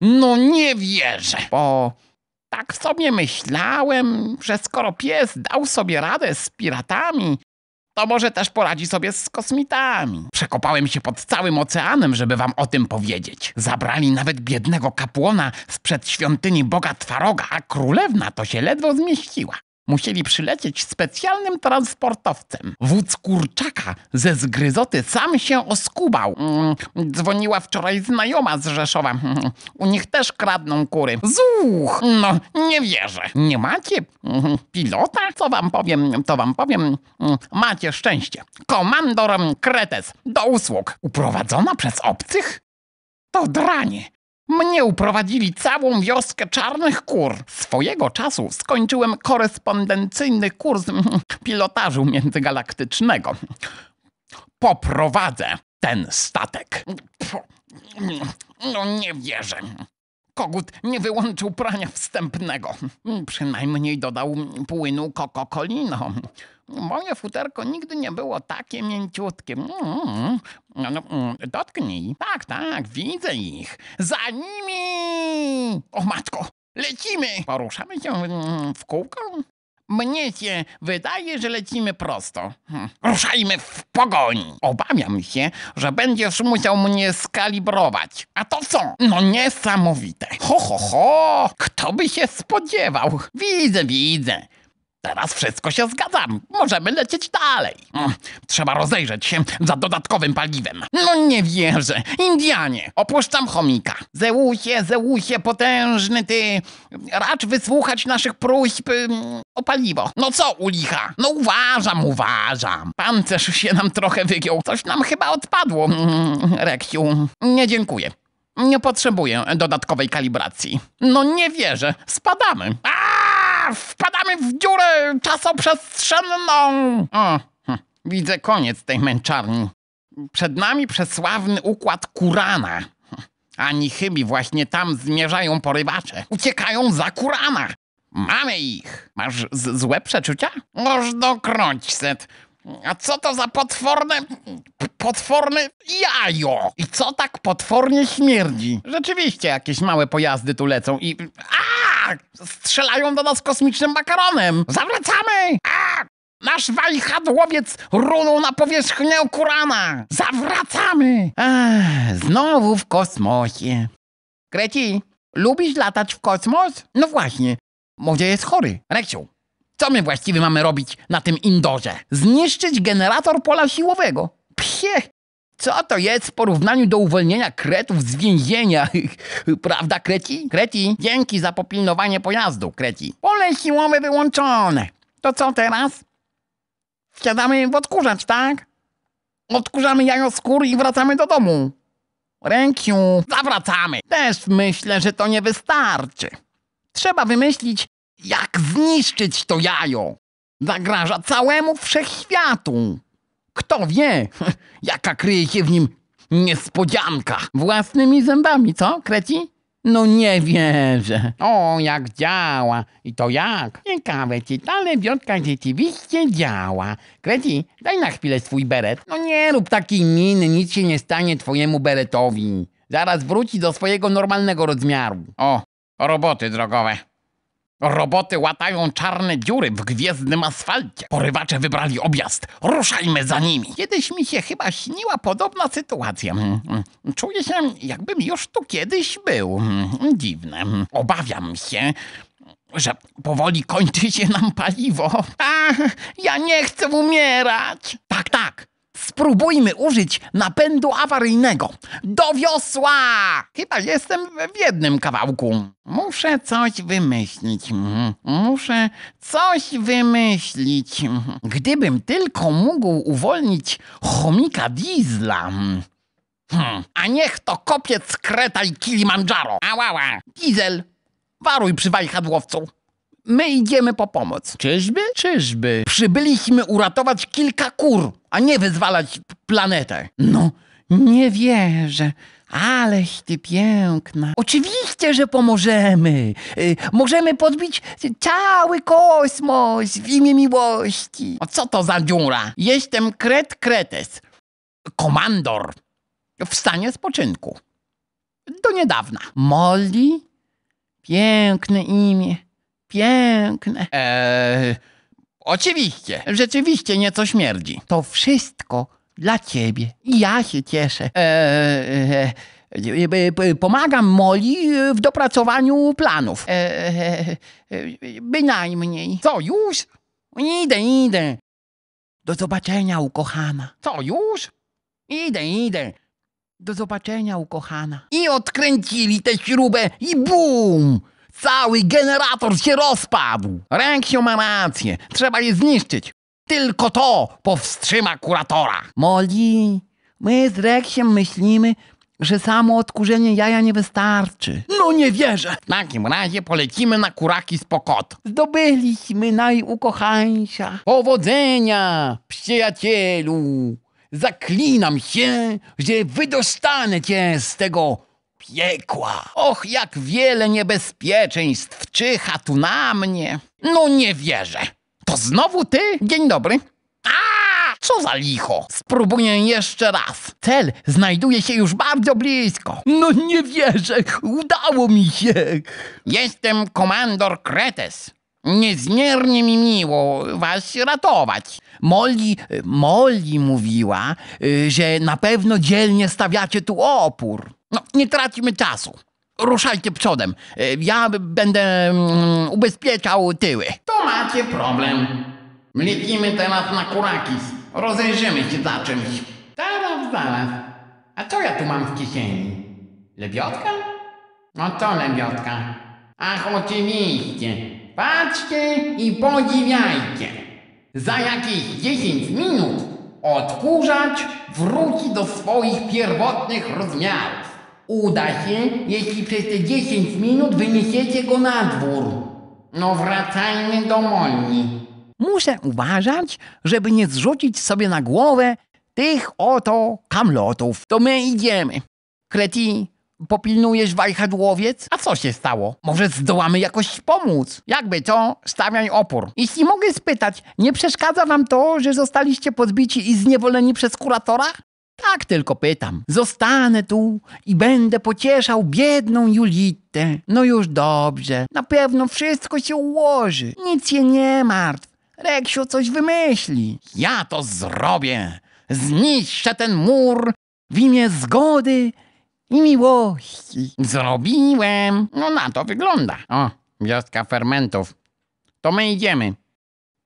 No nie wierzę, bo tak sobie myślałem, że skoro pies dał sobie radę z piratami, to może też poradzi sobie z kosmitami. Przekopałem się pod całym oceanem, żeby wam o tym powiedzieć. Zabrali nawet biednego kapłona sprzed świątyni boga Twaroga, a królewna to się ledwo zmieściła musieli przylecieć specjalnym transportowcem. Wódz kurczaka ze zgryzoty sam się oskubał. Mm, dzwoniła wczoraj znajoma z Rzeszowa. Mm, u nich też kradną kury. Zuch! No, nie wierzę. Nie macie mm, pilota? Co wam powiem, to wam powiem. Macie szczęście. Komandor Kretes, do usług. Uprowadzona przez obcych? To dranie. Mnie uprowadzili całą wioskę czarnych kur. Swojego czasu skończyłem korespondencyjny kurs pilotażu międzygalaktycznego. Poprowadzę ten statek. No nie wierzę. Kogut nie wyłączył prania wstępnego. Przynajmniej dodał płynu kokokoliną. Moje futerko nigdy nie było takie mięciutkie. Mm, mm, mm. no, mm, dotknij. Tak, tak, widzę ich. Za nimi! O matko, lecimy! Poruszamy się w kółko? Mnie się wydaje, że lecimy prosto. Hm. Ruszajmy w pogoni. Obawiam się, że będziesz musiał mnie skalibrować. A to co? No niesamowite. Ho, ho, ho! Kto by się spodziewał? Widzę, widzę. Teraz wszystko się zgadza, Możemy lecieć dalej. Mm, trzeba rozejrzeć się za dodatkowym paliwem. No nie wierzę. Indianie, opuszczam chomika. Zeusie, Zeusie, potężny ty. Racz wysłuchać naszych próśb mm, o paliwo. No co u licha? No uważam, uważam. Pancerz się nam trochę wygiął. Coś nam chyba odpadło, mm, Reksiu. Nie dziękuję. Nie potrzebuję dodatkowej kalibracji. No nie wierzę. Spadamy. Aaaa! wpadamy w dziurę czasoprzestrzenną! O, hm, widzę koniec tej męczarni. Przed nami przesławny układ Kurana. Hm, ani chybi właśnie tam zmierzają porywacze. Uciekają za Kurana! Mamy ich! Masz złe przeczucia? Można kroć set. A co to za potworne, potworne jajo? I co tak potwornie śmierdzi? Rzeczywiście jakieś małe pojazdy tu lecą i... A! Strzelają do nas kosmicznym makaronem! Zawracamy! A! Nasz wajchadłowiec runął na powierzchnię Kurana! Zawracamy! Ach, znowu w kosmosie. Kreci, lubisz latać w kosmos? No właśnie, może jest chory. Reksiu, co my właściwie mamy robić na tym indorze? Zniszczyć generator pola siłowego? Psie! Co to jest w porównaniu do uwolnienia kretów z więzienia? Prawda, kreci? Kreci, dzięki za popilnowanie pojazdu, kreci. Pole siłowe wyłączone. To co teraz? Wsiadamy w odkurzacz, tak? Odkurzamy jajo skór i wracamy do domu. Rękiu, zawracamy. Też myślę, że to nie wystarczy. Trzeba wymyślić jak zniszczyć to jajo? Zagraża całemu wszechświatu. Kto wie, jaka kryje się w nim niespodzianka. Własnymi zębami, co, kreci? No nie wierzę. O, jak działa. I to jak? Ciekawe, ci, ta lewiotka rzeczywiście działa. Kreci, daj na chwilę swój beret. No nie rób takiej miny, nic się nie stanie twojemu beretowi. Zaraz wróci do swojego normalnego rozmiaru. O, roboty drogowe. Roboty łatają czarne dziury w gwiezdnym asfalcie. Porywacze wybrali objazd. Ruszajmy za nimi. Kiedyś mi się chyba śniła podobna sytuacja. Czuję się, jakbym już tu kiedyś był. Dziwne. Obawiam się, że powoli kończy się nam paliwo. A, ja nie chcę umierać. Tak, tak. Spróbujmy użyć napędu awaryjnego. Do wiosła! Chyba jestem w jednym kawałku. Muszę coś wymyślić. Muszę coś wymyślić. Gdybym tylko mógł uwolnić chomika diesla. A niech to kopiec Kreta i Kilimandżaro. Ałała. Diesel, waruj przy wajchadłowcu. My idziemy po pomoc. Czyżby? Czyżby. Przybyliśmy uratować kilka kur a nie wyzwalać planetę. No, nie wierzę. Aleś ty piękna. Oczywiście, że pomożemy. Y, możemy podbić cały kosmos w imię miłości. A co to za dziura? Jestem Kret Kretes, komandor w stanie spoczynku. Do niedawna. Molly? Piękne imię. Piękne. Eee... Oczywiście, rzeczywiście nieco śmierdzi. To wszystko dla ciebie. I ja się cieszę. Eee, e, Pomagam Moli e, w dopracowaniu planów. Eee, bynajmniej. Co, już? Idę, idę. Do zobaczenia, ukochana. Co, już? Idę, idę. Do zobaczenia, ukochana. I odkręcili tę śrubę i bum! Cały generator się rozpadł. Rękio ma rację. Trzeba je zniszczyć. Tylko to powstrzyma kuratora. Moli, my z Reksiem myślimy, że samo odkurzenie jaja nie wystarczy. No nie wierzę. W takim razie polecimy na kuraki z Pokot. Zdobyliśmy najukochańsza. Powodzenia, przyjacielu. Zaklinam się, że wydostanę cię z tego piekła. Och, jak wiele niebezpieczeństw czyha tu na mnie. No nie wierzę. To znowu ty? Dzień dobry. A, co za licho. Spróbuję jeszcze raz. Cel znajduje się już bardzo blisko. No nie wierzę. Udało mi się. Jestem komandor Kretes. Niezmiernie mi miło was ratować. Molly, Molly mówiła, y, że na pewno dzielnie stawiacie tu opór. No, nie tracimy czasu. Ruszajcie przodem. E, ja będę mm, ubezpieczał tyły. To macie problem. Mlecimy teraz na kurakis. Rozejrzymy się za czymś. Zaraz, zaraz. A co ja tu mam w kieszeni? Lebiotka? No to lebiotka. Ach, oczywiście. Patrzcie i podziwiajcie. Za jakieś 10 minut odkurzacz wróci do swoich pierwotnych rozmiarów. Uda się, jeśli przez te 10 minut wyniesiecie go na dwór. No wracajmy do Molni. Muszę uważać, żeby nie zrzucić sobie na głowę tych oto kamlotów. To my idziemy. Kreti, popilnujesz wajchadłowiec? A co się stało? Może zdołamy jakoś pomóc? Jakby to, stawiaj opór. Jeśli mogę spytać, nie przeszkadza wam to, że zostaliście podbici i zniewoleni przez kuratora? Tak tylko pytam. Zostanę tu i będę pocieszał biedną Julitę. No już dobrze, na pewno wszystko się ułoży. Nic się nie martw. Reksiu coś wymyśli. Ja to zrobię. Zniszczę ten mur w imię zgody i miłości. Zrobiłem. No na to wygląda. O, wioska fermentów. To my idziemy.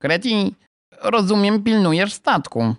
Kreti, rozumiem, pilnujesz statku.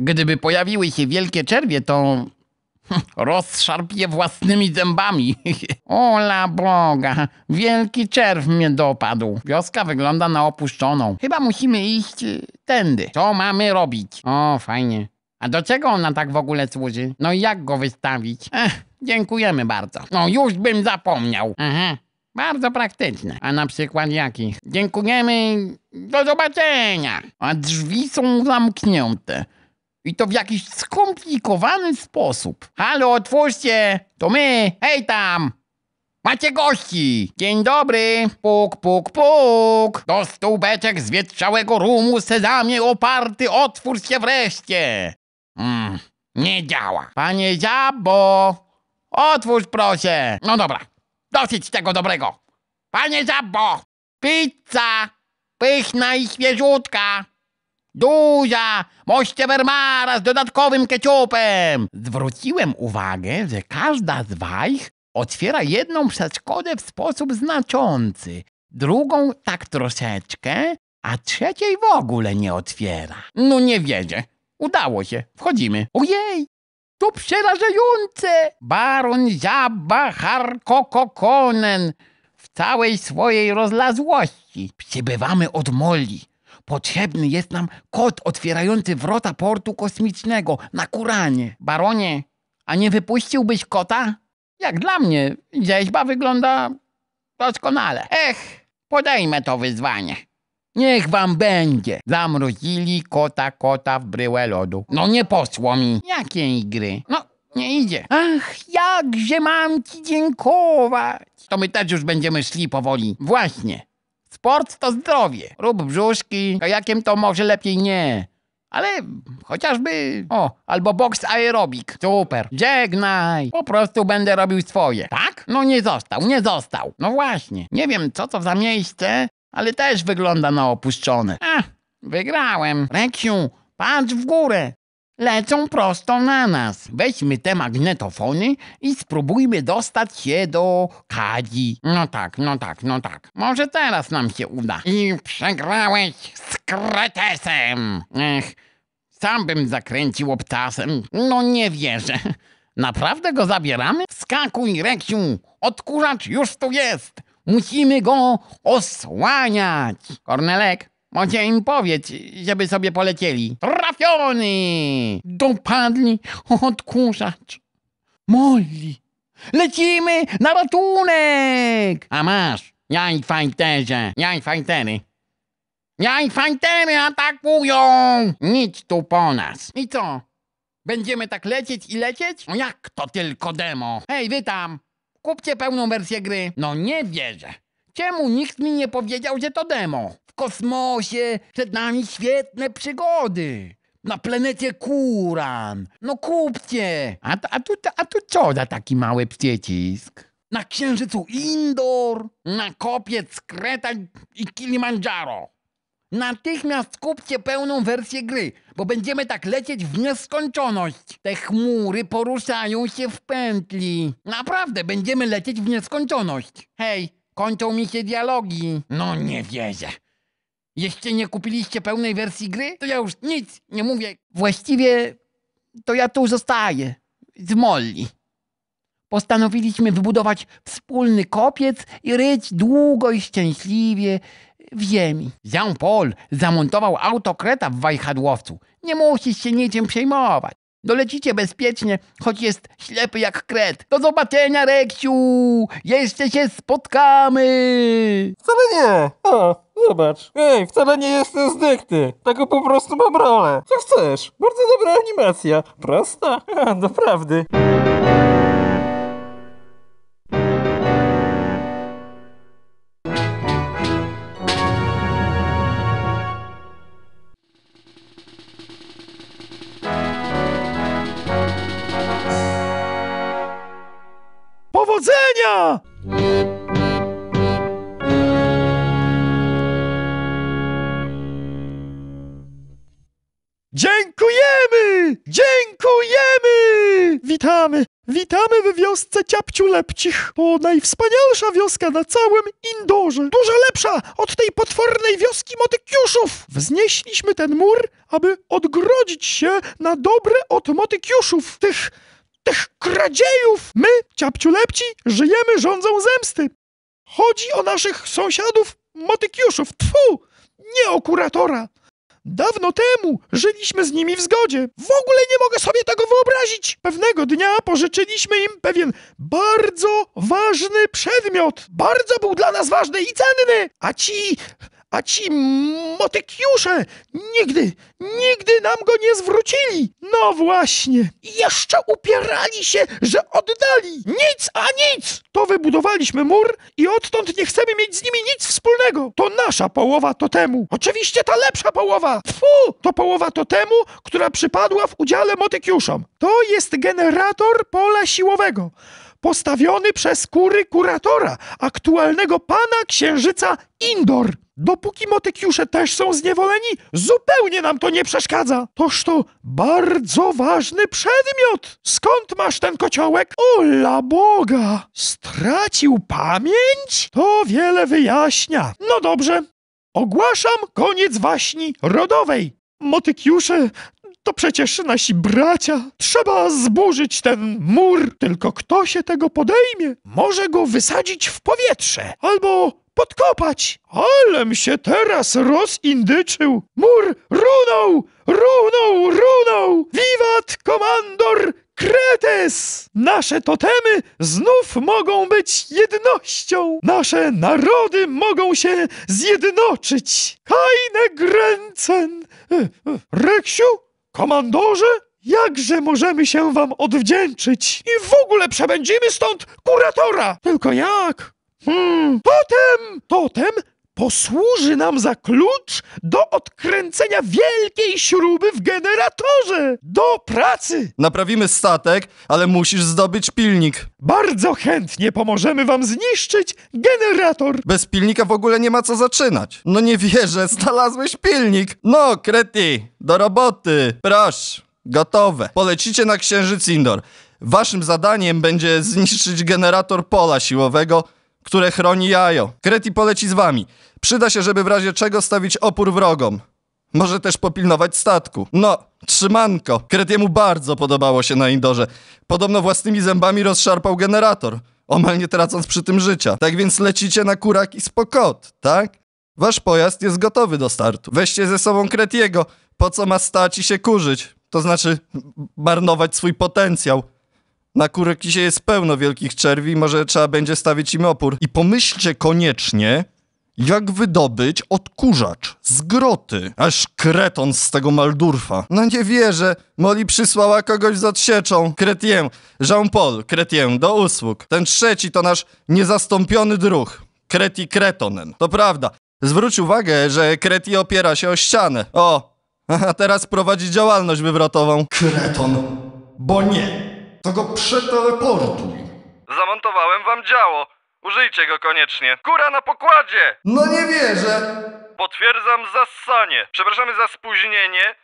Gdyby pojawiły się wielkie czerwie, to rozszarp je własnymi zębami. Ola Boga, wielki czerw mnie dopadł. Wioska wygląda na opuszczoną. Chyba musimy iść y, tędy. Co mamy robić? O, fajnie. A do czego ona tak w ogóle służy? No i jak go wystawić? Ech, dziękujemy bardzo. No już bym zapomniał. Aha. Bardzo praktyczne. A na przykład jakich? Dziękujemy. Do zobaczenia. A drzwi są zamknięte. I to w jakiś skomplikowany sposób. Halo, otwórzcie! To my! Hej tam! Macie gości! Dzień dobry! Puk, puk, puk! Do stółbeczek zwietrzałego rumu sezamie oparty otwórz się wreszcie! Mm, nie działa. Panie Ziabo! Otwórz proszę! No dobra, dosyć tego dobrego. Panie Ziabo! Pizza! Pyszna i świeżutka! Duża! moście Wermara z dodatkowym keciupem! Zwróciłem uwagę, że każda z wajch otwiera jedną przeszkodę w sposób znaczący, drugą tak troszeczkę, a trzeciej w ogóle nie otwiera. No nie wiedzie. Udało się. Wchodzimy. Ojej! To przerażające! Baron Ziaba Harkokokonen w całej swojej rozlazłości. Przybywamy od Moli. Potrzebny jest nam kod otwierający wrota portu kosmicznego na Kuranie. Baronie, a nie wypuściłbyś kota? Jak dla mnie, rzeźba wygląda doskonale. Ech, podejmę to wyzwanie. Niech wam będzie. Zamrozili kota kota w bryłę lodu. No nie posło mi. Jakie gry? No, nie idzie. Ach, jakże mam ci dziękować. To my też już będziemy szli powoli. Właśnie. Sport to zdrowie. Rób brzuszki, kajakiem to może lepiej nie. Ale chociażby... O, albo boks aerobik. Super. Żegnaj. Po prostu będę robił swoje. Tak? No nie został, nie został. No właśnie. Nie wiem, co to za miejsce, ale też wygląda na opuszczone. A, wygrałem. Reksiu, patrz w górę lecą prosto na nas. Weźmy te magnetofony i spróbujmy dostać się do Kadzi. No tak, no tak, no tak. Może teraz nam się uda. I przegrałeś z kretesem. Ech, sam bym zakręcił obcasem. No nie wierzę. Naprawdę go zabieramy? Skakuj, Reksiu! Odkurzacz już tu jest! Musimy go osłaniać! Kornelek, może im powiedz, żeby sobie polecieli. Trafiony! Dopadli odkurzacz. Molly! Lecimy na ratunek! A masz, jaj fajterze, jaj fajtery. Jaj fajtery atakują! Nic tu po nas. I co? Będziemy tak lecieć i lecieć? No jak to tylko demo? Hej, wy tam! Kupcie pełną wersję gry. No nie wierzę. Czemu nikt mi nie powiedział, że to demo? W kosmosie przed nami świetne przygody. Na planecie Kuran. No kupcie. A, a, tu, a tu co za taki mały przycisk? Na księżycu Indor, na kopiec Kreta i Kilimanjaro. Natychmiast kupcie pełną wersję gry, bo będziemy tak lecieć w nieskończoność. Te chmury poruszają się w pętli. Naprawdę, będziemy lecieć w nieskończoność. Hej, Kończą mi się dialogi. No nie wierzę. Jeszcze nie kupiliście pełnej wersji gry? To ja już nic nie mówię. Właściwie to ja tu zostaję. Z Molly. Postanowiliśmy wybudować wspólny kopiec i ryć długo i szczęśliwie w ziemi. Jean-Paul zamontował autokreta w wajchadłowcu. Nie musisz się niczym przejmować. Dolecicie no bezpiecznie, choć jest ślepy jak kret. Do zobaczenia, Reksiu! Jeszcze się spotkamy! Wcale nie! O, zobacz. Ej, wcale nie jestem zdykty. Tego po prostu mam rolę. Co chcesz? Bardzo dobra animacja. Prosta? Doprawdy. Dziękujemy! Dziękujemy! Witamy! Witamy w wiosce Ciapciu Lepcich. O, najwspanialsza wioska na całym Indorze. Dużo lepsza od tej potwornej wioski Motykiuszów. Wznieśliśmy ten mur, aby odgrodzić się na dobre od Motykiuszów, tych tych kradziejów! My, ciapciulepci, żyjemy rządzą zemsty! Chodzi o naszych sąsiadów motykiuszów, tfu! Nie o kuratora! Dawno temu żyliśmy z nimi w zgodzie. W ogóle nie mogę sobie tego wyobrazić. Pewnego dnia pożyczyliśmy im pewien bardzo ważny przedmiot. Bardzo był dla nas ważny i cenny. A ci a ci motykiusze nigdy, nigdy nam go nie zwrócili. No właśnie, jeszcze upierali się, że oddali. Nic, a nic! To wybudowaliśmy mur i odtąd nie chcemy mieć z nimi nic wspólnego. To nasza połowa to temu. Oczywiście ta lepsza połowa. Tfu! To połowa to temu, która przypadła w udziale motykiuszom. To jest generator pola siłowego postawiony przez kury kuratora, aktualnego pana księżyca Indor. Dopóki motykiusze też są zniewoleni, zupełnie nam to nie przeszkadza. Toż to bardzo ważny przedmiot. Skąd masz ten kociołek? Ola Boga! Stracił pamięć? To wiele wyjaśnia. No dobrze. Ogłaszam koniec waśni rodowej. Motykiusze to przecież nasi bracia. Trzeba zburzyć ten mur, tylko kto się tego podejmie? Może go wysadzić w powietrze albo podkopać. Alem się teraz rozindyczył. Mur runął, runął, runął. Wiwat komandor Kretes! Nasze totemy znów mogą być jednością! Nasze narody mogą się zjednoczyć! Kajne Gręcen! E, e, Reksiu, Komandorze, jakże możemy się wam odwdzięczyć? I w ogóle przebędzimy stąd kuratora! Tylko jak? Hmm, Potem! Potem posłuży nam za klucz do odkręcenia wielkiej śruby w generatorze. Do pracy! Naprawimy statek, ale musisz zdobyć pilnik. Bardzo chętnie pomożemy wam zniszczyć generator. Bez pilnika w ogóle nie ma co zaczynać. No nie wierzę, znalazłeś pilnik. No, Kreti, do roboty. Proszę, gotowe. Polecicie na księżyc Indor. Waszym zadaniem będzie zniszczyć generator pola siłowego które chroni jajo. Kreti poleci z wami. Przyda się, żeby w razie czego stawić opór wrogom. Może też popilnować statku. No, trzymanko. Kretiemu bardzo podobało się na Indorze. Podobno własnymi zębami rozszarpał generator, omal nie tracąc przy tym życia. Tak więc lecicie na kurak i spokot, tak? Wasz pojazd jest gotowy do startu. Weźcie ze sobą Kretiego. Po co ma stać i się kurzyć? To znaczy marnować swój potencjał. Na Kurekisie jest pełno wielkich czerwi, może trzeba będzie stawić im opór. I pomyślcie koniecznie, jak wydobyć odkurzacz z groty. Aż kreton z tego Maldurfa. No nie wierzę. Moli przysłała kogoś z odsieczą. Kretien. Jean-Paul. Kretien. Do usług. Ten trzeci to nasz niezastąpiony druh. Kreti Kretonen. To prawda. Zwróć uwagę, że Kreti opiera się o ścianę. O! A teraz prowadzi działalność wywrotową. Kreton. Bo nie to go przeteleportuj. Zamontowałem wam działo. Użyjcie go koniecznie. Kura na pokładzie! No nie wierzę. Potwierdzam zassanie. Przepraszamy za spóźnienie.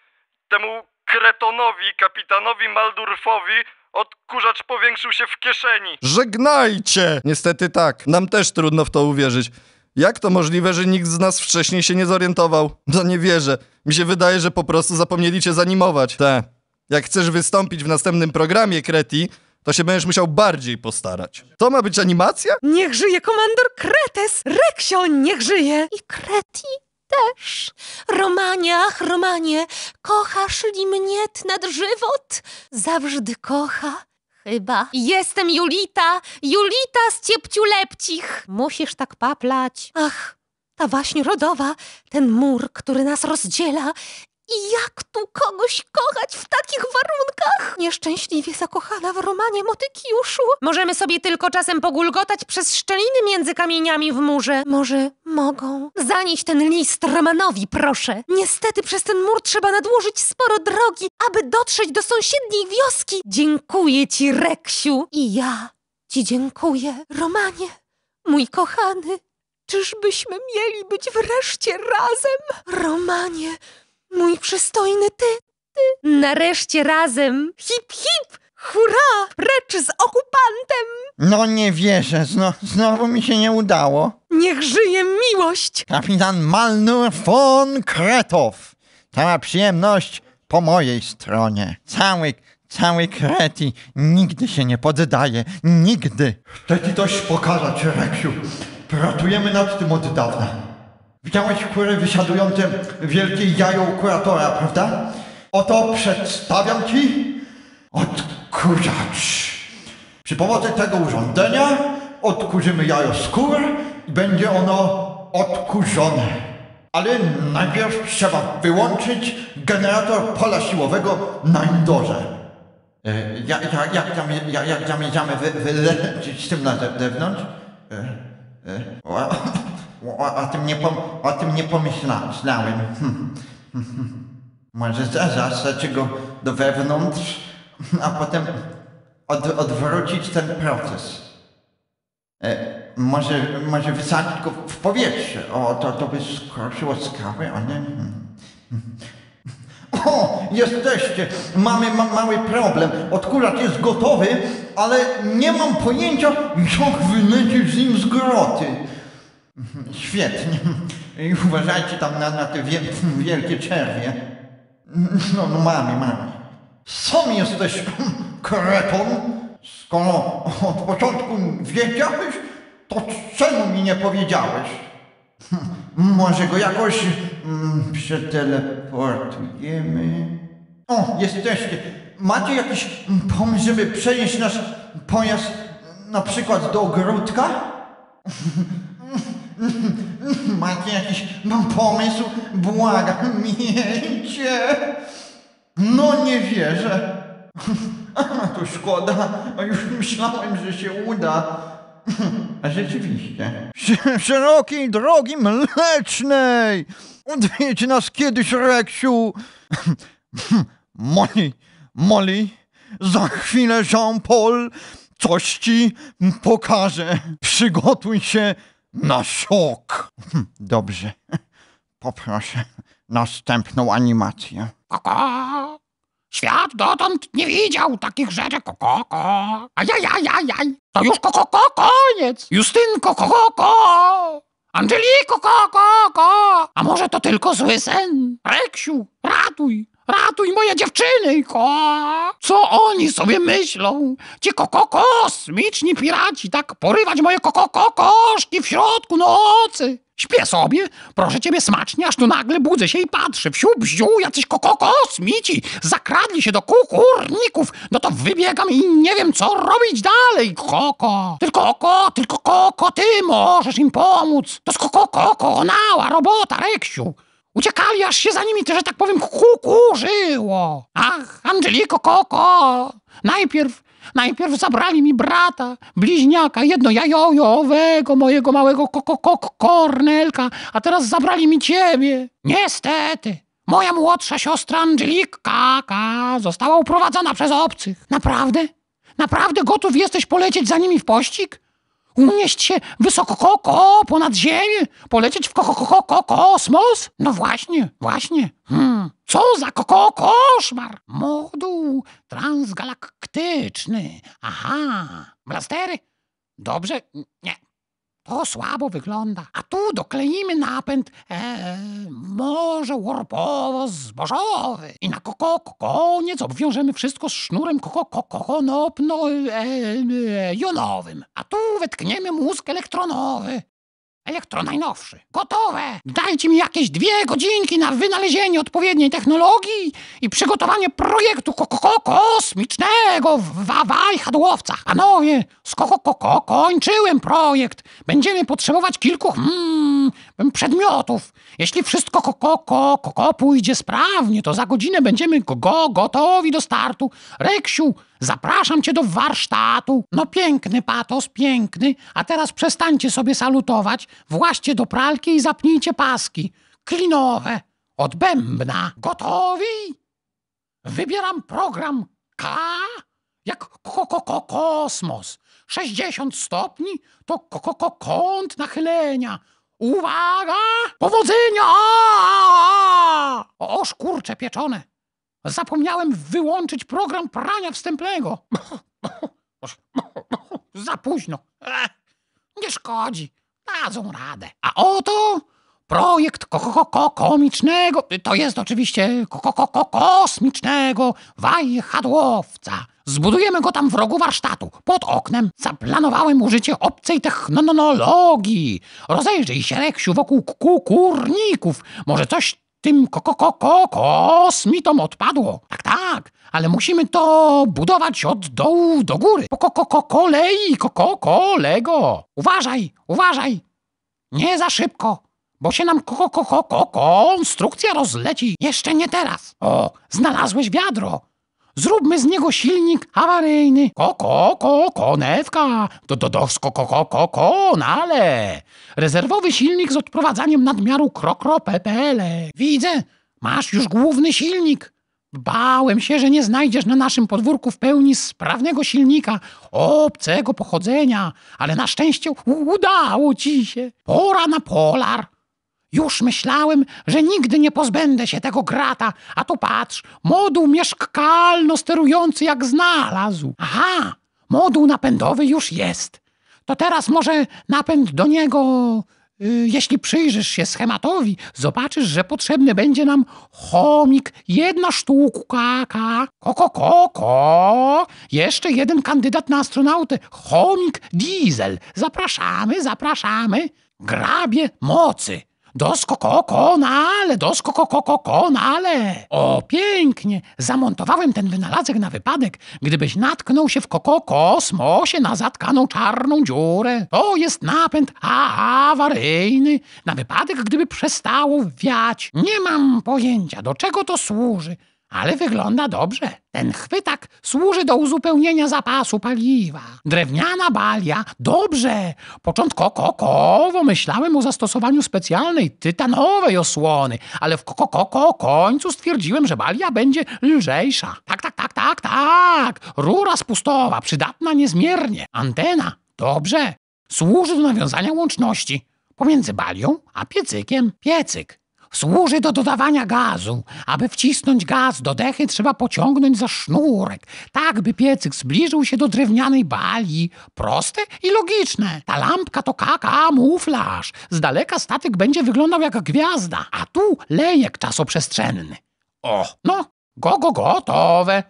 Temu kretonowi, kapitanowi Maldurfowi odkurzacz powiększył się w kieszeni. Żegnajcie! Niestety tak. Nam też trudno w to uwierzyć. Jak to możliwe, że nikt z nas wcześniej się nie zorientował? No nie wierzę. Mi się wydaje, że po prostu zapomnieli cię zanimować. Te. Jak chcesz wystąpić w następnym programie, Kreti, to się będziesz musiał bardziej postarać. To ma być animacja? Niech żyje komandor Kretes! Reksio, niech żyje! I Kreti też. Romanie, ach, Romanie, kochasz li mnie nad żywot? Zawsze kocha. Chyba. Jestem Julita! Julita z ciepciu lepcich! Musisz tak paplać. Ach, ta właśnie rodowa, ten mur, który nas rozdziela i jak tu kogoś kochać w takich warunkach? Nieszczęśliwie zakochana w Romanie Motykiuszu. Możemy sobie tylko czasem pogulgotać przez szczeliny między kamieniami w murze. Może mogą. Zanieść ten list Romanowi, proszę. Niestety przez ten mur trzeba nadłożyć sporo drogi, aby dotrzeć do sąsiedniej wioski. Dziękuję ci, Reksiu. I ja ci dziękuję, Romanie, mój kochany. Czyżbyśmy mieli być wreszcie razem? Romanie... Mój przystojny ty, ty. Nareszcie razem. Hip, hip! Hurra! Precz z okupantem! No nie wierzę, zno, znowu mi się nie udało. Niech żyje miłość! Kapitan Malnur von Kretow. Cała przyjemność po mojej stronie. Cały, cały Kreti nigdy się nie poddaje. Nigdy. Chcę ci coś pokazać, Reksiu. Pracujemy nad tym od dawna. Widziałeś kury wysiadujące wielkie jajo kuratora, prawda? Oto przedstawiam Ci odkurzacz. Przy pomocy tego urządzenia odkurzymy jajo z kur i będzie ono odkurzone. Ale najpierw trzeba wyłączyć generator pola siłowego na indorze. jak, e, jak, jak, tam, jak zamierzamy wy, wyleczyć z tym na zewnątrz? E, e, wow. O, o tym nie, pom o tym nie pomyślałem. Może zaszczę go do wewnątrz, a potem od odwrócić ten proces. E, może, może wysadzić go w powietrze. O, to, to by skroczyło skały, ale... O, jesteście! Mamy ma mały problem. Odkurzacz jest gotowy, ale nie mam pojęcia, jak wylecieć z nim z groty. Mhm. Świetnie. I uważajcie tam na, na te wielkie czerwie. No, no mamy, mamy. Sam jesteś kreton, skoro od początku wiedziałeś, to czemu mi nie powiedziałeś? Hm, może go jakoś mm, przeteleportujemy? O, jesteście. Macie jakiś pomysł, żeby przenieść nasz pojazd na przykład do ogródka? Macie jakiś pomysł? Błagam, miejcie. No nie wierzę. to szkoda, a już myślałem, że się uda. A rzeczywiście. Szerokiej drogi mlecznej! Odwiedź nas kiedyś, Reksiu! Molly, Molly, za chwilę Jean-Paul coś ci pokaże. Przygotuj się na sok! Hm, dobrze. Poproszę następną animację. Koko! Świat dotąd nie widział takich rzeczy. Koko! Ko. Ajajajajaj! To już koko, ko, koniec! Justynko, koko! Ko. Angeliko, koko! Ko. A może to tylko zły sen? Reksiu, ratuj! ratuj moje dziewczyny! Ko! Co oni sobie myślą? Ci koko kosmiczni piraci, tak porywać moje koko kokoszki w środku nocy! Śpię sobie, proszę ciebie smacznie, aż tu nagle budzę się i patrzę. Wsiu, bziu, jacyś koko zakradli się do kukurników. No to wybiegam i nie wiem, co robić dalej. Koko, tylko koko, tylko koko, ty możesz im pomóc. To z koko koko, nała robota, Reksiu. Uciekali, aż się za nimi, że tak powiem, kukurzyło. Ach, Angeliko Koko! Najpierw, najpierw zabrali mi brata, bliźniaka, jedno jajojowego, mojego małego koko ko kornelka, a teraz zabrali mi ciebie. Niestety. Moja młodsza siostra Angelika K. została uprowadzona przez obcych. Naprawdę? Naprawdę gotów jesteś polecieć za nimi w pościg? Unieść się wysoko koko ponad ziemię? Polecieć w koko koko ko, kosmos? No właśnie, właśnie. Hmm. Co za koko koszmar! Moduł transgalaktyczny. Aha. Blastery? Dobrze? Nie, to słabo wygląda. A tu dokleimy napęd e, e może warpowo-zbożowy. I na koko, koniec obwiążemy wszystko z sznurem koko, konopno, e, e, jonowym. A tu wetkniemy mózg elektronowy. Elektro najnowszy. Gotowe! Dajcie mi jakieś dwie godzinki na wynalezienie odpowiedniej technologii i przygotowanie projektu ko ko kosmicznego w wajchadłowcach. Panowie, skoko ko ko kończyłem projekt. Będziemy potrzebować kilku hmm, przedmiotów. Jeśli wszystko ko ko ko ko pójdzie sprawnie, to za godzinę będziemy go gotowi do startu. Reksiu, Zapraszam cię do warsztatu. No piękny patos, piękny. A teraz przestańcie sobie salutować. Właście do pralki i zapnijcie paski. Klinowe. Odbębna. Gotowi? Wybieram program K jak ko kosmos. 60 stopni to ko kąt nachylenia. Uwaga! Powodzenia! Oż kurcze pieczone. Zapomniałem wyłączyć program prania wstępnego. Za późno. Nie szkodzi. Dadzą radę. A oto projekt koko koko komicznego, to jest oczywiście kosmicznego wajchadłowca. Zbudujemy go tam w rogu warsztatu, pod oknem. Zaplanowałem użycie obcej technologii. Rozejrzyj się, Reksiu, wokół kukurników. Może coś tym ko, ko, ko, ko, kosmitom odpadło. Tak, tak, ale musimy to budować od dołu do góry. Koko ko, ko, ko, kolei, ko, ko, kolego. Uważaj, uważaj. Nie za szybko, bo się nam ko, ko, ko, ko, konstrukcja rozleci. Jeszcze nie teraz. O, znalazłeś wiadro. Zróbmy z niego silnik awaryjny. Koko, ko, konewka. Do, do, do, skoko, ko, ko, Ale Rezerwowy silnik z odprowadzaniem nadmiaru krokro pepele. Widzę, masz już główny silnik. Bałem się, że nie znajdziesz na naszym podwórku w pełni sprawnego silnika obcego pochodzenia, ale na szczęście udało ci się. Pora na polar. Już myślałem, że nigdy nie pozbędę się tego grata, a tu patrz, moduł mieszkalno sterujący jak znalazł. Aha, moduł napędowy już jest. To teraz może napęd do niego... Y, jeśli przyjrzysz się schematowi, zobaczysz, że potrzebny będzie nam chomik, jedna sztuka, koko, koko, jeszcze jeden kandydat na astronautę, chomik diesel. Zapraszamy, zapraszamy. Grabie mocy koko, doskonale. O, pięknie. Zamontowałem ten wynalazek na wypadek, gdybyś natknął się w koko kosmosie na zatkaną czarną dziurę. To jest napęd awaryjny, na wypadek, gdyby przestało wiać. Nie mam pojęcia, do czego to służy ale wygląda dobrze. Ten chwytak służy do uzupełnienia zapasu paliwa. Drewniana balia, dobrze. Początkowo myślałem o zastosowaniu specjalnej tytanowej osłony, ale w kokoko końcu stwierdziłem, że balia będzie lżejsza. Tak, tak, tak, tak, tak. Rura spustowa, przydatna niezmiernie. Antena, dobrze. Służy do nawiązania łączności pomiędzy balią a piecykiem. Piecyk Służy do dodawania gazu. Aby wcisnąć gaz do dechy, trzeba pociągnąć za sznurek, tak by piecyk zbliżył się do drewnianej bali. Proste i logiczne. Ta lampka to kakamuflaż. Z daleka statek będzie wyglądał jak gwiazda, a tu lejek czasoprzestrzenny. O, no, go, go, gotowe.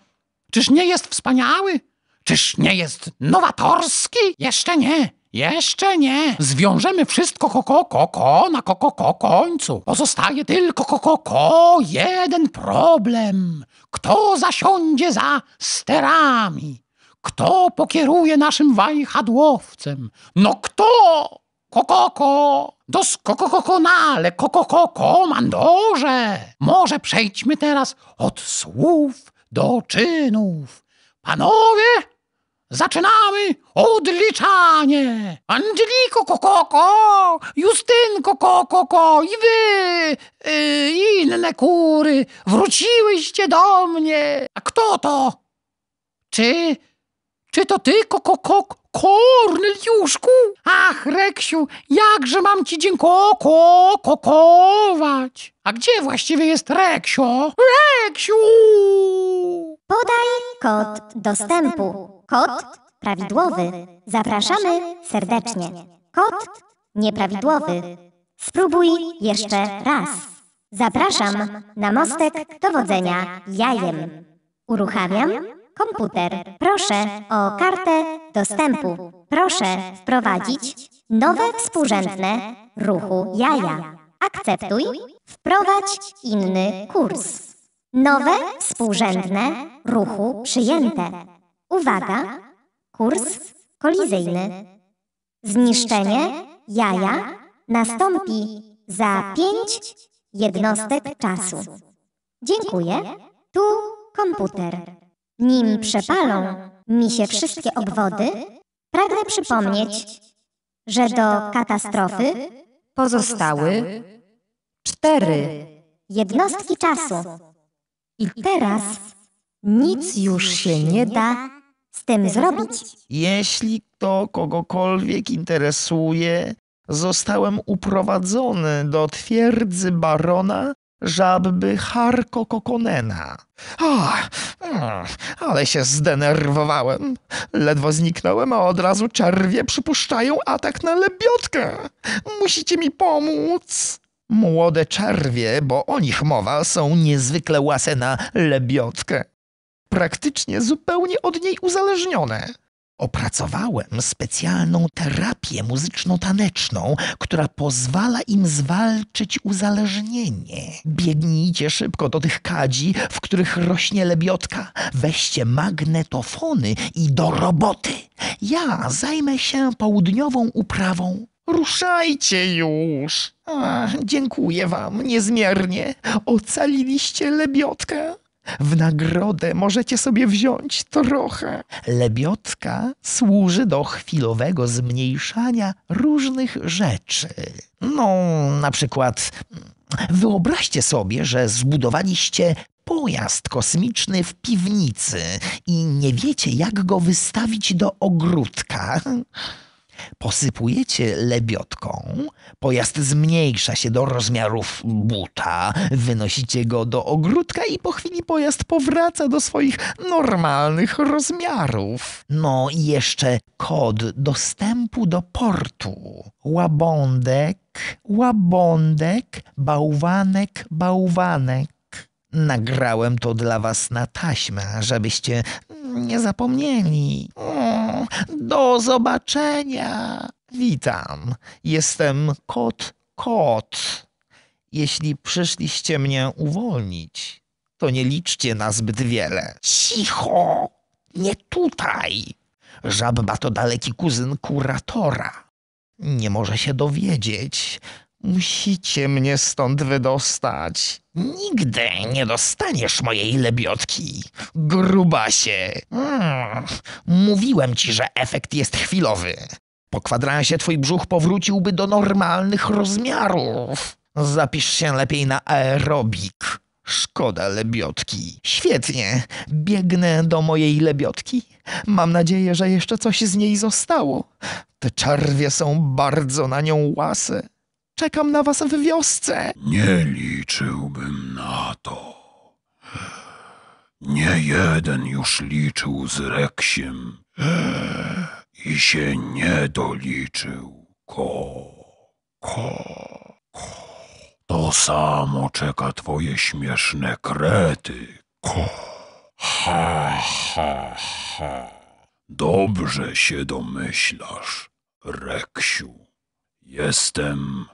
Czyż nie jest wspaniały? Czyż nie jest nowatorski? Jeszcze nie. Jeszcze nie. Zwiążemy wszystko koko koko na koko ko końcu. Pozostaje tylko koko ko jeden problem. Kto zasiądzie za sterami? Kto pokieruje naszym wajchadłowcem? No kto? Kokoko! Dos koko kokokoko, komandorze. Może przejdźmy teraz od słów do czynów. Panowie, Zaczynamy odliczanie! Angeliko kokoko, Justynko kokoko i wy, y, inne kury, wróciłyście do mnie. A kto to? Czy, czy to ty kokoko, Korneliuszku? Ach, Reksiu, jakże mam ci dziękoko, kokować. A gdzie właściwie jest Reksio? Reksiu! Podaj kod dostępu. Kod prawidłowy. Zapraszamy serdecznie. Kod nieprawidłowy. Spróbuj jeszcze raz. Zapraszam na mostek dowodzenia jajem. Uruchamiam komputer. Proszę o kartę dostępu. Proszę wprowadzić nowe współrzędne ruchu jaja. Akceptuj. Wprowadź inny kurs. Nowe współrzędne ruchu przyjęte. Uwaga! Kurs kolizyjny. Zniszczenie jaja nastąpi za pięć jednostek czasu. Dziękuję. Tu komputer. Nim przepalą mi się wszystkie obwody, pragnę przypomnieć, że do katastrofy pozostały cztery jednostki czasu. I teraz nic już się nie da z tym zrobić. Jeśli to kogokolwiek interesuje, zostałem uprowadzony do twierdzy barona żabby Harko Kokonena. Ach, ale się zdenerwowałem. Ledwo zniknąłem, a od razu czerwie przypuszczają atak na lebiotkę. Musicie mi pomóc. Młode czerwie, bo o nich mowa, są niezwykle łase na lebiotkę. Praktycznie zupełnie od niej uzależnione. Opracowałem specjalną terapię muzyczno-taneczną, która pozwala im zwalczyć uzależnienie. Biegnijcie szybko do tych kadzi, w których rośnie lebiotka. Weźcie magnetofony i do roboty. Ja zajmę się południową uprawą. Ruszajcie już! dziękuję wam niezmiernie. Ocaliliście lebiotkę. W nagrodę możecie sobie wziąć trochę. Lebiotka służy do chwilowego zmniejszania różnych rzeczy. No, na przykład, wyobraźcie sobie, że zbudowaliście pojazd kosmiczny w piwnicy i nie wiecie, jak go wystawić do ogródka. Posypujecie lebiotką, pojazd zmniejsza się do rozmiarów buta, wynosicie go do ogródka i po chwili pojazd powraca do swoich normalnych rozmiarów. No i jeszcze kod dostępu do portu. Łabądek, łabądek, bałwanek, bałwanek. Nagrałem to dla was na taśmę, żebyście nie zapomnieli. Mm. Do zobaczenia. Witam. Jestem kot kot. Jeśli przyszliście mnie uwolnić, to nie liczcie na zbyt wiele. Cicho! Nie tutaj! Żabba to daleki kuzyn kuratora. Nie może się dowiedzieć, Musicie mnie stąd wydostać. Nigdy nie dostaniesz mojej lebiotki. Grubasie. Mm. Mówiłem ci, że efekt jest chwilowy. Po kwadransie twój brzuch powróciłby do normalnych rozmiarów. Zapisz się lepiej na aerobik. Szkoda lebiotki. Świetnie. Biegnę do mojej lebiotki. Mam nadzieję, że jeszcze coś z niej zostało. Te czerwie są bardzo na nią łase. Czekam na was w wiosce. Nie liczyłbym na to. Nie jeden już liczył z Reksiem i się nie doliczył. Ko, ko, ko. To samo czeka twoje śmieszne krety. Ko. Ha, ha, ha. Dobrze się domyślasz, Reksiu. Jestem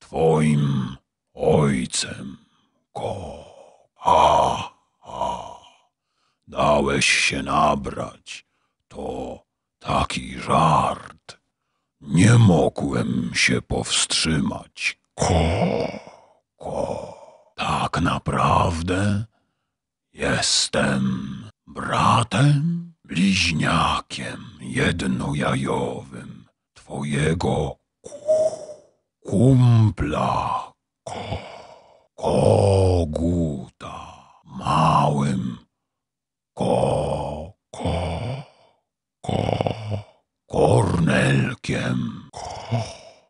twoim ojcem, ko, a, a, dałeś się nabrać, to taki żart. Nie mogłem się powstrzymać, ko, ko, tak naprawdę jestem bratem bliźniakiem jednojajowym twojego kumpla ko, koguta małym ko, ko, ko, kornelkiem. Ko,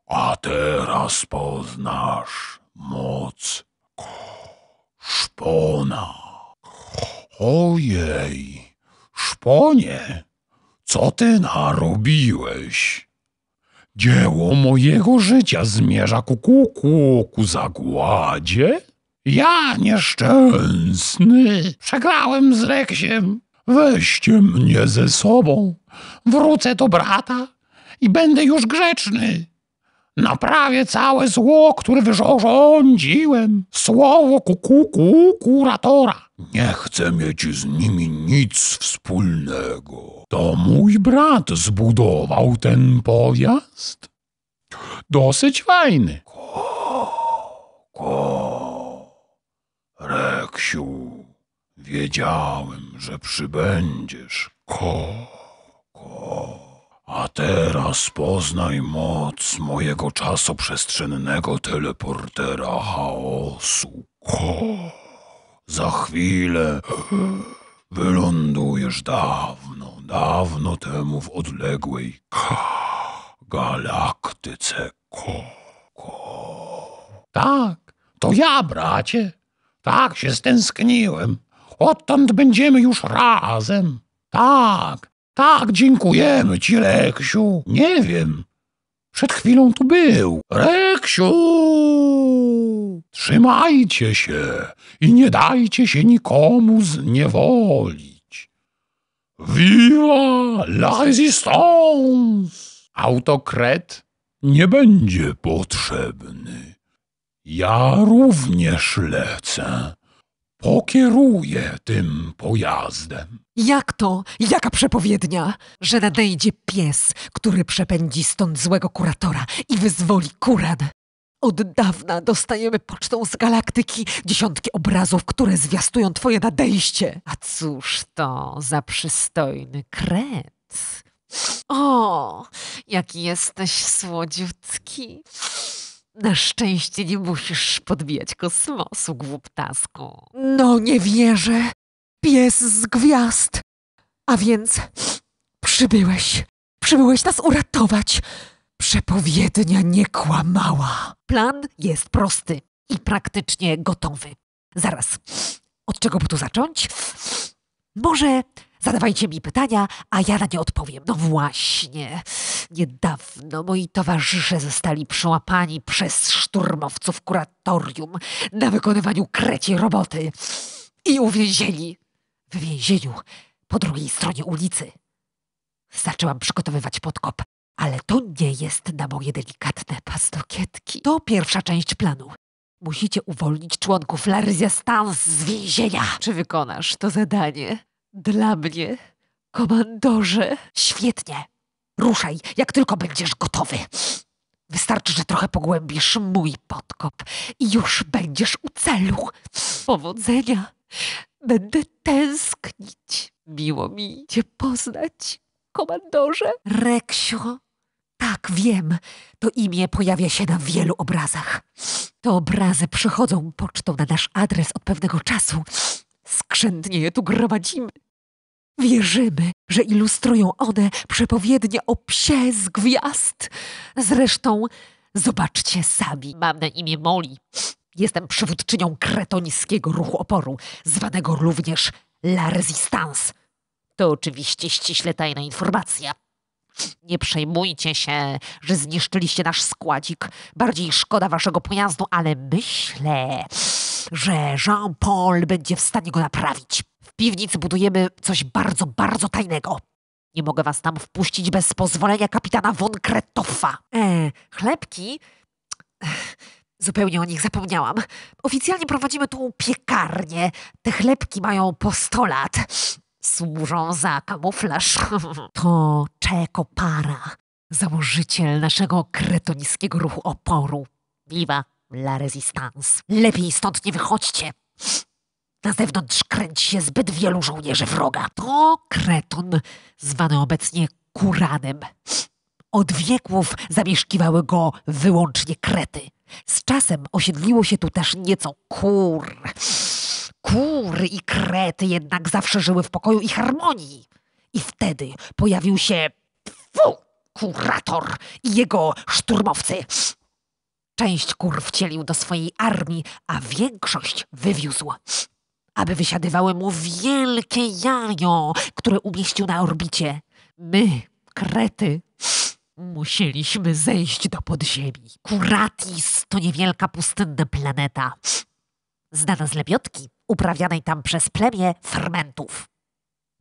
a teraz poznasz moc szpona. Ojej, szponie, co ty narobiłeś? Dzieło mojego życia zmierza ku kuku, ku zagładzie. Ja nieszczęsny przegrałem z Reksiem. Weźcie mnie ze sobą. Wrócę do brata i będę już grzeczny na prawie całe zło, które wyrządziłem. Słowo kukuku kuratora. Nie chcę mieć z nimi nic wspólnego. To mój brat zbudował ten pojazd. Dosyć fajny. Ko, ko, Reksiu, wiedziałem, że przybędziesz. Ko, ko. A teraz poznaj moc mojego czasoprzestrzennego teleportera chaosu. Za chwilę wylądujesz dawno, dawno temu w odległej galaktyce. Tak, to ja, bracie. Tak się stęskniłem. Odtąd będziemy już razem. Tak, tak, dziękujemy ci, Reksiu. Nie wiem. Przed chwilą tu był. Reksiu! Trzymajcie się i nie dajcie się nikomu zniewolić. Viva la résistance! Autokret nie będzie potrzebny. Ja również lecę pokieruje tym pojazdem. Jak to? Jaka przepowiednia? Że nadejdzie pies, który przepędzi stąd złego kuratora i wyzwoli kuran. Od dawna dostajemy pocztą z galaktyki dziesiątki obrazów, które zwiastują twoje nadejście. A cóż to za przystojny kret. O, jaki jesteś słodziutki. Na szczęście nie musisz podbijać kosmosu, głuptasku. No nie wierzę. Pies z gwiazd. A więc przybyłeś. Przybyłeś nas uratować. Przepowiednia nie kłamała. Plan jest prosty i praktycznie gotowy. Zaraz. Od czego by tu zacząć? Może Zadawajcie mi pytania, a ja na nie odpowiem. No właśnie. Niedawno moi towarzysze zostali przełapani przez szturmowców kuratorium na wykonywaniu krecie roboty i uwięzieni w więzieniu po drugiej stronie ulicy. Zaczęłam przygotowywać podkop, ale to nie jest na moje delikatne pastokietki. To pierwsza część planu. Musicie uwolnić członków Laryzja Stans z więzienia. Czy wykonasz to zadanie? Dla mnie, komandorze. Świetnie. Ruszaj, jak tylko będziesz gotowy. Wystarczy, że trochę pogłębisz mój podkop i już będziesz u celu. Powodzenia. Będę tęsknić. Miło mi cię poznać, komandorze. Reksio. Tak, wiem. To imię pojawia się na wielu obrazach. Te obrazy przychodzą pocztą na nasz adres od pewnego czasu skrzętnie je tu gromadzimy. Wierzymy, że ilustrują one przepowiednie o psie z gwiazd. Zresztą zobaczcie sami. Mam na imię Moli. Jestem przywódczynią kretońskiego ruchu oporu, zwanego również La Resistance. To oczywiście ściśle tajna informacja. Nie przejmujcie się, że zniszczyliście nasz składzik. Bardziej szkoda waszego pojazdu, ale myślę, że Jean-Paul będzie w stanie go naprawić. W piwnicy budujemy coś bardzo, bardzo tajnego. Nie mogę was tam wpuścić bez pozwolenia kapitana von Kretoffa. E, chlebki? Ech, zupełnie o nich zapomniałam. Oficjalnie prowadzimy tu piekarnię. Te chlebki mają po 100 lat. Służą za kamuflaż. To Czekopara, założyciel naszego kretońskiego ruchu oporu. Viva La Resistance. Lepiej stąd nie wychodźcie. Na zewnątrz kręci się zbyt wielu żołnierzy wroga. To kreton, zwany obecnie Kuranem. Od wieków zamieszkiwały go wyłącznie krety. Z czasem osiedliło się tu też nieco kur. Kury i krety jednak zawsze żyły w pokoju i harmonii. I wtedy pojawił się Tfu! kurator i jego szturmowcy. Część kur wcielił do swojej armii, a większość wywiózł aby wysiadywały mu wielkie jajo, które umieścił na orbicie. My, krety, musieliśmy zejść do podziemi. Kuratis to niewielka pustynna planeta, znana z lepiotki, uprawianej tam przez plemię fermentów.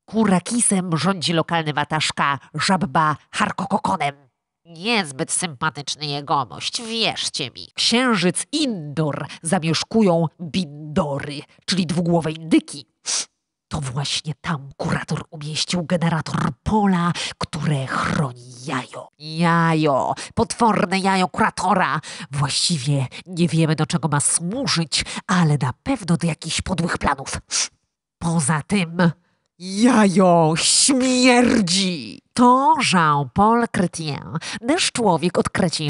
Kurakisem rządzi lokalny wataszka żabba harkokokonem niezbyt sympatyczny jegomość, wierzcie mi. Księżyc Indor zamieszkują bindory, czyli dwugłowe indyki. To właśnie tam kurator umieścił generator pola, które chroni jajo. Jajo! Potworne jajo kuratora! Właściwie nie wiemy, do czego ma służyć, ale na pewno do jakichś podłych planów. Poza tym, jajo śmierdzi! To Jean-Paul Chrétien, nasz człowiek od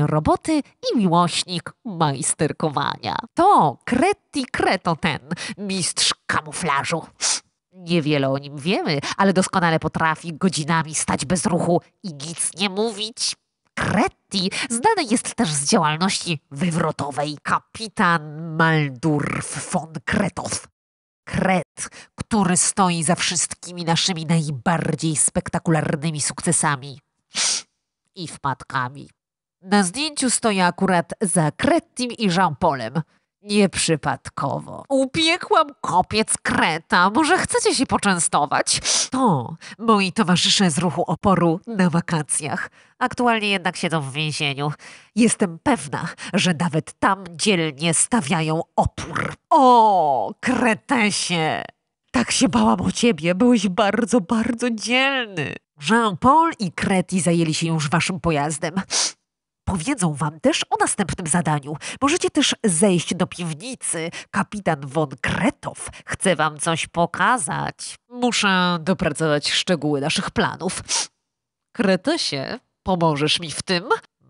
roboty i miłośnik majsterkowania. To Kreti Kreto ten, mistrz kamuflażu. Niewiele o nim wiemy, ale doskonale potrafi godzinami stać bez ruchu i nic nie mówić. Kreti znany jest też z działalności wywrotowej kapitan Maldurf von Kretow. Kret, który stoi za wszystkimi naszymi najbardziej spektakularnymi sukcesami i wpadkami. Na zdjęciu stoi akurat za Kretim i Jean-Paulem. Nieprzypadkowo. Upiekłam kopiec kreta. Może chcecie się poczęstować? To moi towarzysze z ruchu oporu na wakacjach. Aktualnie jednak siedzą w więzieniu. Jestem pewna, że nawet tam dzielnie stawiają opór. O, kretesie! Tak się bałam o ciebie. Byłeś bardzo, bardzo dzielny. Jean-Paul i Kreti zajęli się już waszym pojazdem. Powiedzą wam też o następnym zadaniu. Możecie też zejść do piwnicy. Kapitan von Kretow chce wam coś pokazać. Muszę dopracować szczegóły naszych planów. Kretosie, pomożesz mi w tym?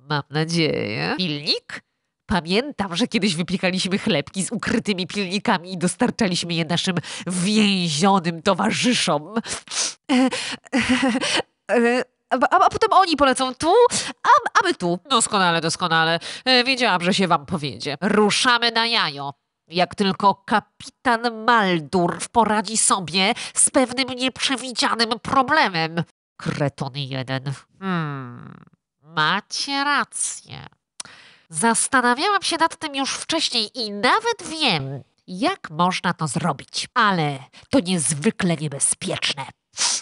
Mam nadzieję. Pilnik? Pamiętam, że kiedyś wypiekaliśmy chlebki z ukrytymi pilnikami i dostarczaliśmy je naszym więzionym towarzyszom. E, e, e, a, a, potem oni polecą tu, a, a my tu. Doskonale, doskonale. E, wiedziałam, że się wam powiedzie. Ruszamy na jajo. Jak tylko kapitan Maldur poradzi sobie z pewnym nieprzewidzianym problemem. Kreton jeden. Hmm, macie rację. Zastanawiałam się nad tym już wcześniej i nawet wiem, jak można to zrobić. Ale to niezwykle niebezpieczne.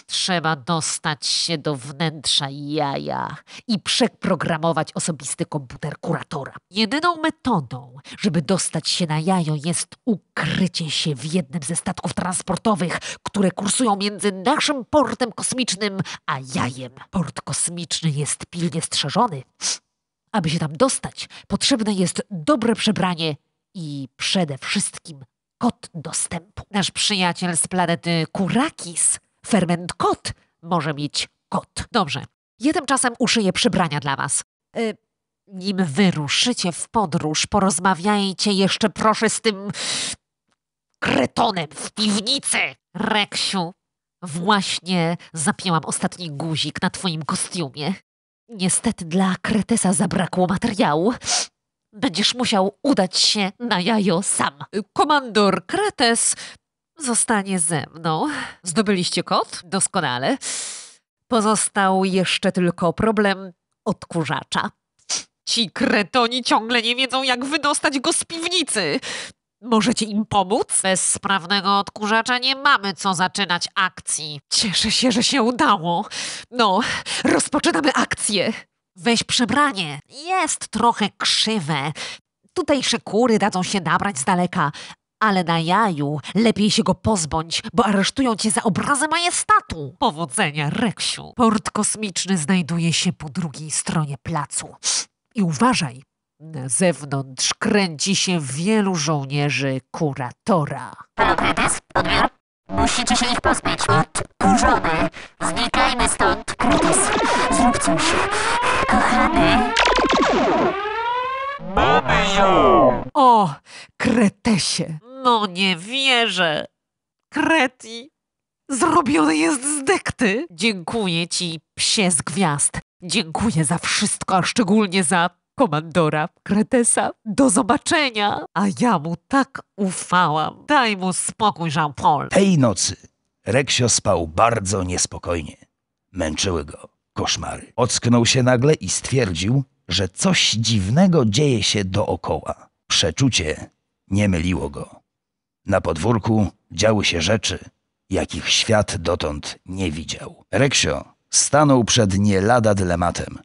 Trzeba dostać się do wnętrza jaja i przeprogramować osobisty komputer kuratora. Jedyną metodą, żeby dostać się na jajo, jest ukrycie się w jednym ze statków transportowych, które kursują między naszym portem kosmicznym a jajem. Port kosmiczny jest pilnie strzeżony. Aby się tam dostać, potrzebne jest dobre przebranie i przede wszystkim kod dostępu. Nasz przyjaciel z planety Kurakis Ferment kot może mieć kot. Dobrze. Ja tymczasem uszyję przybrania dla was. Y nim wyruszycie w podróż, porozmawiajcie jeszcze proszę z tym kretonem w piwnicy. Reksiu, właśnie zapięłam ostatni guzik na twoim kostiumie. Niestety dla kretesa zabrakło materiału. Będziesz musiał udać się na jajo sam. Komandor Kretes zostanie ze mną. Zdobyliście kod? Doskonale. Pozostał jeszcze tylko problem odkurzacza. Ci kretoni ciągle nie wiedzą, jak wydostać go z piwnicy. Możecie im pomóc? Bez sprawnego odkurzacza nie mamy co zaczynać akcji. Cieszę się, że się udało. No, rozpoczynamy akcję. Weź przebranie. Jest trochę krzywe. Tutejsze kury dadzą się nabrać z daleka, ale na jaju lepiej się go pozbądź, bo aresztują cię za obrazę majestatu. Powodzenia, Reksiu. Port kosmiczny znajduje się po drugiej stronie placu. I uważaj, na zewnątrz kręci się wielu żołnierzy kuratora. Protetes, odbiór. Musicie się ich pozbyć. Odkurzone. Znikajmy stąd, Protes. Zrób coś. Kochany. Mamy ją! O, kretesie! No nie wierzę! Kreti! Zrobiony jest z dekty! Dziękuję ci, psie z gwiazd! Dziękuję za wszystko, a szczególnie za komandora Kretesa. Do zobaczenia! A ja mu tak ufałam. Daj mu spokój, Jean-Paul. Tej nocy Reksio spał bardzo niespokojnie. Męczyły go koszmary. Ocknął się nagle i stwierdził, że coś dziwnego dzieje się dookoła. Przeczucie nie myliło go. Na podwórku działy się rzeczy, jakich świat dotąd nie widział. Reksio stanął przed nie lada dylematem.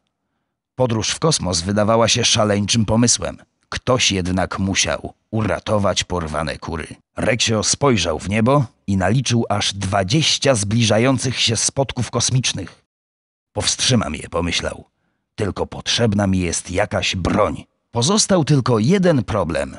Podróż w kosmos wydawała się szaleńczym pomysłem. Ktoś jednak musiał uratować porwane kury. Reksio spojrzał w niebo i naliczył aż dwadzieścia zbliżających się spotków kosmicznych. Powstrzymam je, pomyślał. Tylko potrzebna mi jest jakaś broń. Pozostał tylko jeden problem.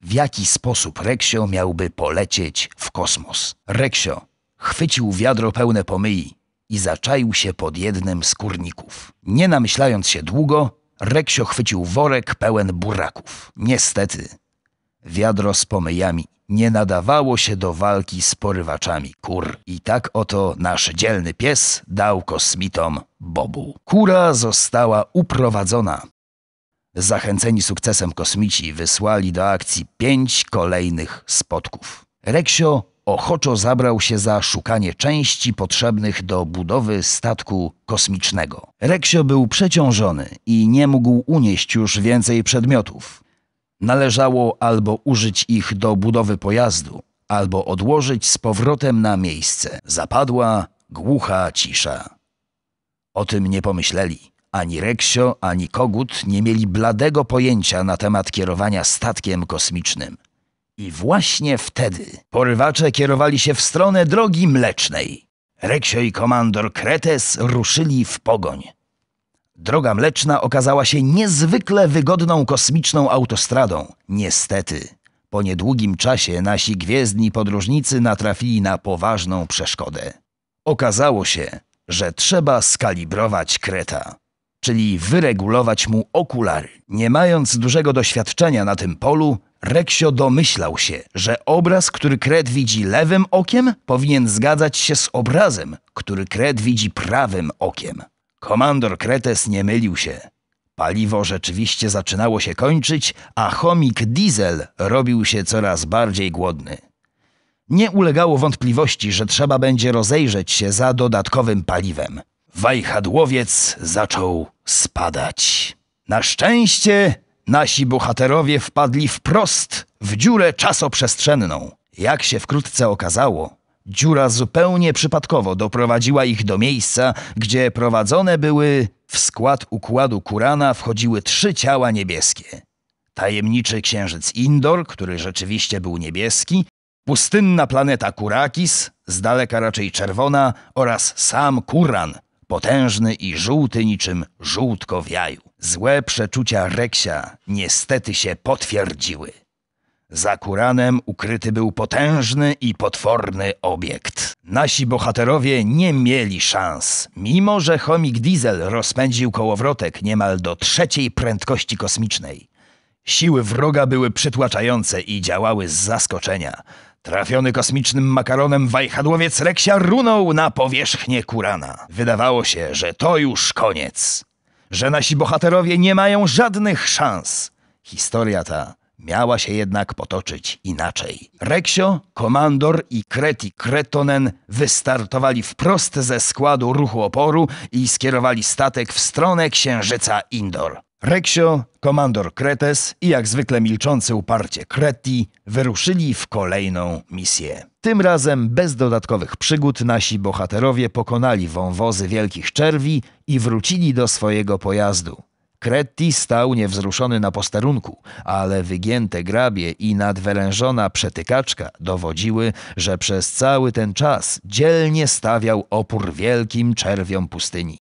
W jaki sposób Reksio miałby polecieć w kosmos? Reksio chwycił wiadro pełne pomyi i zaczaił się pod jednym z kurników. Nie namyślając się długo, Reksio chwycił worek pełen buraków. Niestety, wiadro z pomyjami nie nadawało się do walki z porywaczami kur. I tak oto nasz dzielny pies dał kosmitom bobu. Kura została uprowadzona. Zachęceni sukcesem kosmici wysłali do akcji pięć kolejnych spotków. Reksio ochoczo zabrał się za szukanie części potrzebnych do budowy statku kosmicznego. Reksio był przeciążony i nie mógł unieść już więcej przedmiotów. Należało albo użyć ich do budowy pojazdu, albo odłożyć z powrotem na miejsce. Zapadła głucha cisza. O tym nie pomyśleli. Ani Reksio, ani Kogut nie mieli bladego pojęcia na temat kierowania statkiem kosmicznym. I właśnie wtedy porywacze kierowali się w stronę drogi mlecznej. Reksio i komandor Kretes ruszyli w pogoń. Droga Mleczna okazała się niezwykle wygodną kosmiczną autostradą. Niestety, po niedługim czasie nasi gwiezdni podróżnicy natrafili na poważną przeszkodę. Okazało się, że trzeba skalibrować Kreta, czyli wyregulować mu okulary. Nie mając dużego doświadczenia na tym polu, Reksio domyślał się, że obraz, który Kret widzi lewym okiem, powinien zgadzać się z obrazem, który Kret widzi prawym okiem. Komandor Kretes nie mylił się. Paliwo rzeczywiście zaczynało się kończyć, a chomik diesel robił się coraz bardziej głodny. Nie ulegało wątpliwości, że trzeba będzie rozejrzeć się za dodatkowym paliwem. Wajchadłowiec zaczął spadać. Na szczęście nasi bohaterowie wpadli wprost w dziurę czasoprzestrzenną. Jak się wkrótce okazało, Dziura zupełnie przypadkowo doprowadziła ich do miejsca, gdzie prowadzone były w skład układu Kurana wchodziły trzy ciała niebieskie. Tajemniczy księżyc Indor, który rzeczywiście był niebieski, pustynna planeta Kurakis, z daleka raczej czerwona, oraz sam Kuran, potężny i żółty niczym żółtko w jaju. Złe przeczucia Reksia niestety się potwierdziły. Za Kuranem ukryty był potężny i potworny obiekt. Nasi bohaterowie nie mieli szans. Mimo, że chomik Diesel rozpędził kołowrotek niemal do trzeciej prędkości kosmicznej. Siły wroga były przytłaczające i działały z zaskoczenia. Trafiony kosmicznym makaronem wajchadłowiec Reksia runął na powierzchnię Kurana. Wydawało się, że to już koniec. Że nasi bohaterowie nie mają żadnych szans. Historia ta miała się jednak potoczyć inaczej. Reksio, Komandor i Kreti Kretonen wystartowali wprost ze składu ruchu oporu i skierowali statek w stronę księżyca Indor. Reksio, komandor Kretes i jak zwykle milczący uparcie Kreti wyruszyli w kolejną misję. Tym razem bez dodatkowych przygód nasi bohaterowie pokonali wąwozy wielkich czerwi i wrócili do swojego pojazdu. Kretti stał niewzruszony na posterunku, ale wygięte grabie i nadwyrężona przetykaczka dowodziły, że przez cały ten czas dzielnie stawiał opór wielkim czerwiom pustyni.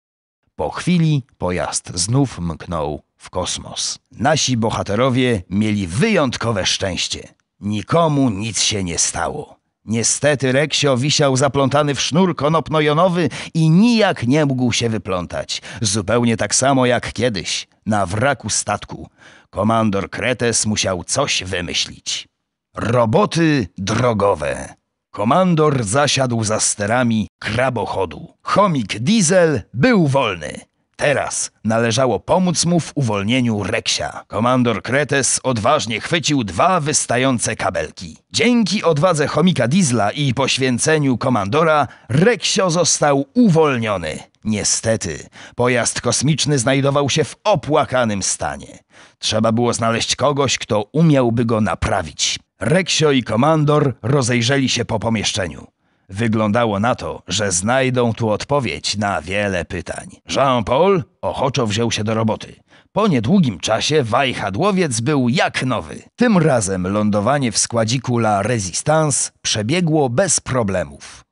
Po chwili pojazd znów mknął w kosmos. Nasi bohaterowie mieli wyjątkowe szczęście. Nikomu nic się nie stało. Niestety Reksio wisiał zaplątany w sznur konopnojonowy i nijak nie mógł się wyplątać. Zupełnie tak samo jak kiedyś, na wraku statku. Komandor Kretes musiał coś wymyślić. Roboty drogowe. Komandor zasiadł za sterami krabochodu. Chomik Diesel był wolny. Teraz należało pomóc mu w uwolnieniu Reksia. Komandor Kretes odważnie chwycił dwa wystające kabelki. Dzięki odwadze chomika Diesla i poświęceniu komandora, Reksio został uwolniony. Niestety, pojazd kosmiczny znajdował się w opłakanym stanie. Trzeba było znaleźć kogoś, kto umiałby go naprawić. Reksio i komandor rozejrzeli się po pomieszczeniu. Wyglądało na to, że znajdą tu odpowiedź na wiele pytań. Jean-Paul ochoczo wziął się do roboty. Po niedługim czasie wajchadłowiec był jak nowy. Tym razem lądowanie w składziku La Resistance przebiegło bez problemów.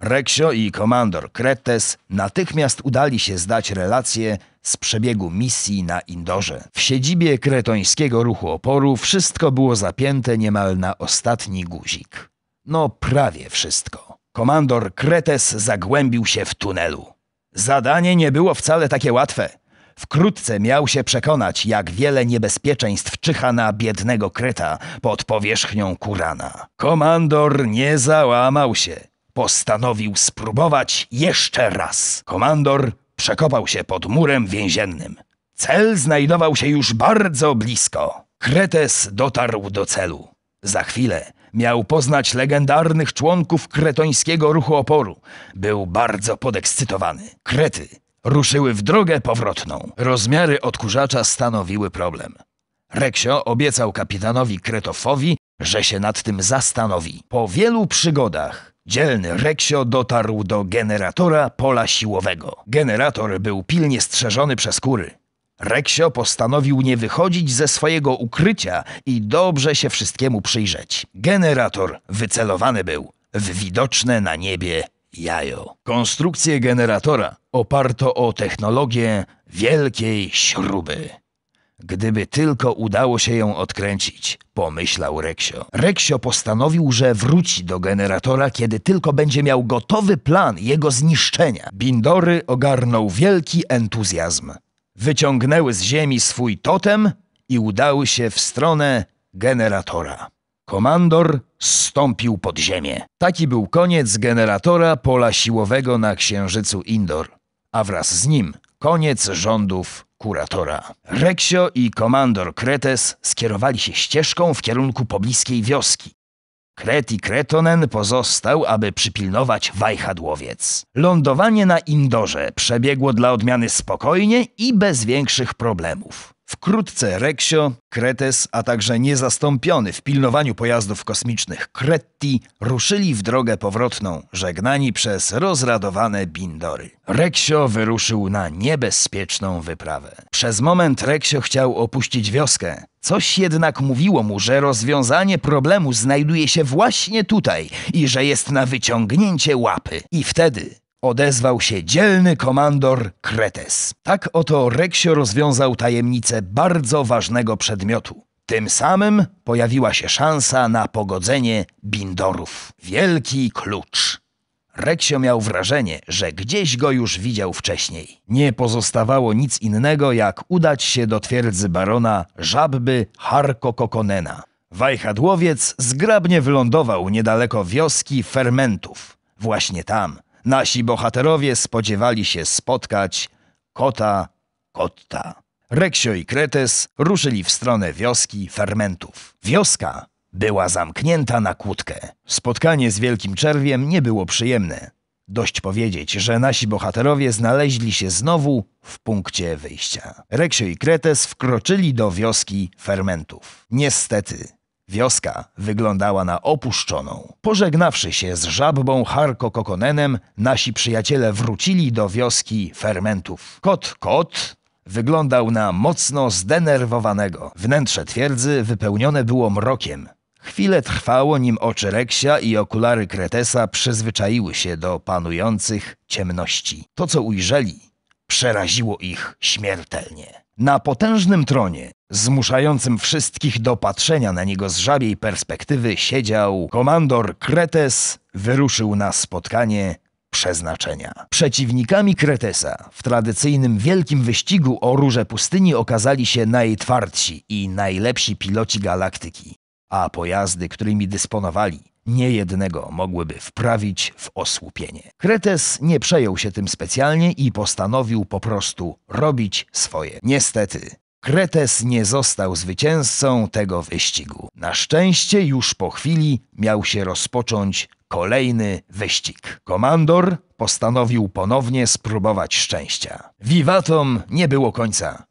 Reksio i komandor Kretes natychmiast udali się zdać relacje z przebiegu misji na Indorze. W siedzibie kretońskiego ruchu oporu wszystko było zapięte niemal na ostatni guzik. No prawie wszystko. Komandor Kretes zagłębił się w tunelu. Zadanie nie było wcale takie łatwe. Wkrótce miał się przekonać, jak wiele niebezpieczeństw czyha na biednego Kreta pod powierzchnią Kurana. Komandor nie załamał się. Postanowił spróbować jeszcze raz. Komandor przekopał się pod murem więziennym. Cel znajdował się już bardzo blisko. Kretes dotarł do celu. Za chwilę Miał poznać legendarnych członków kretońskiego ruchu oporu. Był bardzo podekscytowany. Krety ruszyły w drogę powrotną. Rozmiary odkurzacza stanowiły problem. Reksio obiecał kapitanowi Kretofowi, że się nad tym zastanowi. Po wielu przygodach dzielny Reksio dotarł do generatora pola siłowego. Generator był pilnie strzeżony przez kury. Reksio postanowił nie wychodzić ze swojego ukrycia i dobrze się wszystkiemu przyjrzeć. Generator wycelowany był w widoczne na niebie jajo. Konstrukcję generatora oparto o technologię wielkiej śruby. Gdyby tylko udało się ją odkręcić, pomyślał Reksio. Reksio postanowił, że wróci do generatora, kiedy tylko będzie miał gotowy plan jego zniszczenia. Bindory ogarnął wielki entuzjazm wyciągnęły z ziemi swój totem i udały się w stronę generatora. Komandor stąpił pod ziemię. Taki był koniec generatora pola siłowego na księżycu Indor, a wraz z nim koniec rządów kuratora. Reksio i komandor Kretes skierowali się ścieżką w kierunku pobliskiej wioski. Kreti Kretonen pozostał, aby przypilnować wajchadłowiec. Lądowanie na Indorze przebiegło dla odmiany spokojnie i bez większych problemów. Wkrótce Reksio, Kretes, a także niezastąpiony w pilnowaniu pojazdów kosmicznych Kretti ruszyli w drogę powrotną, żegnani przez rozradowane Bindory. Reksio wyruszył na niebezpieczną wyprawę. Przez moment Reksio chciał opuścić wioskę, Coś jednak mówiło mu, że rozwiązanie problemu znajduje się właśnie tutaj i że jest na wyciągnięcie łapy. I wtedy odezwał się dzielny komandor Kretes. Tak oto Reksio rozwiązał tajemnicę bardzo ważnego przedmiotu. Tym samym pojawiła się szansa na pogodzenie Bindorów. Wielki klucz. Reksio miał wrażenie, że gdzieś go już widział wcześniej. Nie pozostawało nic innego, jak udać się do twierdzy barona żabby Harkokokonena. Wajchadłowiec zgrabnie wylądował niedaleko wioski fermentów. Właśnie tam nasi bohaterowie spodziewali się spotkać kota kotta. Reksio i Kretes ruszyli w stronę wioski fermentów. Wioska była zamknięta na kłódkę. Spotkanie z Wielkim Czerwiem nie było przyjemne. Dość powiedzieć, że nasi bohaterowie znaleźli się znowu w punkcie wyjścia. Reksio i Kretes wkroczyli do wioski fermentów. Niestety, wioska wyglądała na opuszczoną. Pożegnawszy się z żabą Harko Kokonenem, nasi przyjaciele wrócili do wioski fermentów. Kot Kot wyglądał na mocno zdenerwowanego. Wnętrze twierdzy wypełnione było mrokiem. Chwilę trwało, nim oczy Reksia i okulary Kretesa przyzwyczaiły się do panujących ciemności. To, co ujrzeli, przeraziło ich śmiertelnie. Na potężnym tronie, zmuszającym wszystkich do patrzenia na niego z żabiej perspektywy, siedział komandor Kretes, wyruszył na spotkanie przeznaczenia. Przeciwnikami Kretesa w tradycyjnym wielkim wyścigu o róże pustyni okazali się najtwardsi i najlepsi piloci galaktyki a pojazdy, którymi dysponowali, niejednego mogłyby wprawić w osłupienie. Kretes nie przejął się tym specjalnie i postanowił po prostu robić swoje. Niestety, Kretes nie został zwycięzcą tego wyścigu. Na szczęście już po chwili miał się rozpocząć kolejny wyścig. Komandor postanowił ponownie spróbować szczęścia. Wiwatom nie było końca.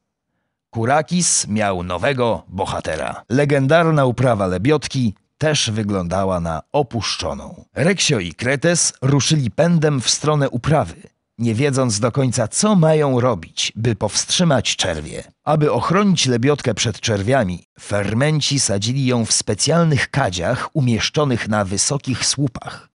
Kurakis miał nowego bohatera. Legendarna uprawa lebiotki też wyglądała na opuszczoną. Reksio i Kretes ruszyli pędem w stronę uprawy, nie wiedząc do końca, co mają robić, by powstrzymać czerwie. Aby ochronić lebiotkę przed czerwiami, fermenci sadzili ją w specjalnych kadziach umieszczonych na wysokich słupach.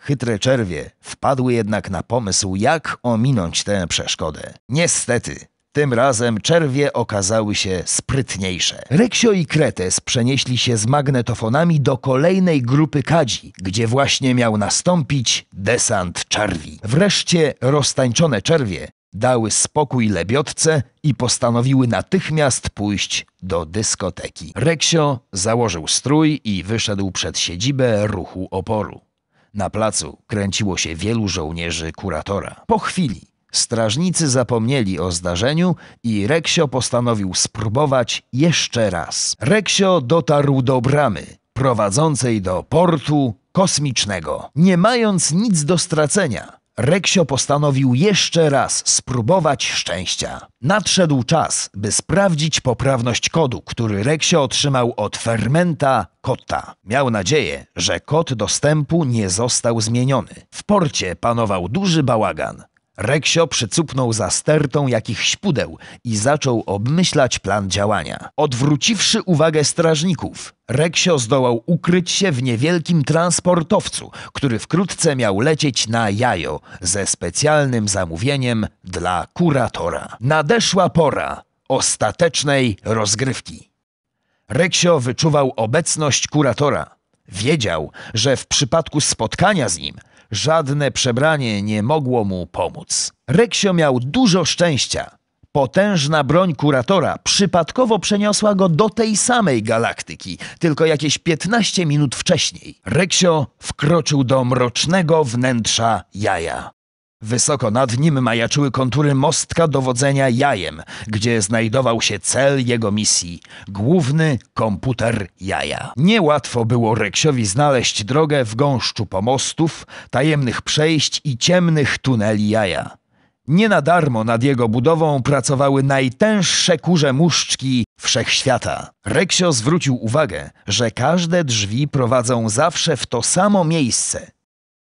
Chytre czerwie wpadły jednak na pomysł, jak ominąć tę przeszkodę. Niestety, tym razem czerwie okazały się sprytniejsze. Reksio i Kretes przenieśli się z magnetofonami do kolejnej grupy kadzi, gdzie właśnie miał nastąpić desant czerwi. Wreszcie roztańczone czerwie dały spokój lebiotce i postanowiły natychmiast pójść do dyskoteki. Reksio założył strój i wyszedł przed siedzibę ruchu oporu. Na placu kręciło się wielu żołnierzy kuratora. Po chwili Strażnicy zapomnieli o zdarzeniu i Reksio postanowił spróbować jeszcze raz. Reksio dotarł do bramy prowadzącej do portu kosmicznego. Nie mając nic do stracenia, Reksio postanowił jeszcze raz spróbować szczęścia. Nadszedł czas, by sprawdzić poprawność kodu, który Reksio otrzymał od fermenta Kotta. Miał nadzieję, że kod dostępu nie został zmieniony. W porcie panował duży bałagan. Reksio przycupnął za stertą jakichś pudeł i zaczął obmyślać plan działania. Odwróciwszy uwagę strażników, Reksio zdołał ukryć się w niewielkim transportowcu, który wkrótce miał lecieć na jajo ze specjalnym zamówieniem dla kuratora. Nadeszła pora ostatecznej rozgrywki. Reksio wyczuwał obecność kuratora. Wiedział, że w przypadku spotkania z nim Żadne przebranie nie mogło mu pomóc. Reksio miał dużo szczęścia. Potężna broń kuratora przypadkowo przeniosła go do tej samej galaktyki, tylko jakieś 15 minut wcześniej. Reksio wkroczył do mrocznego wnętrza jaja. Wysoko nad nim majaczyły kontury mostka dowodzenia jajem, gdzie znajdował się cel jego misji główny komputer jaja. Niełatwo było Reksiowi znaleźć drogę w gąszczu pomostów, tajemnych przejść i ciemnych tuneli jaja. Nie na darmo nad jego budową pracowały najtęższe kurze muszczki wszechświata. Reksio zwrócił uwagę, że każde drzwi prowadzą zawsze w to samo miejsce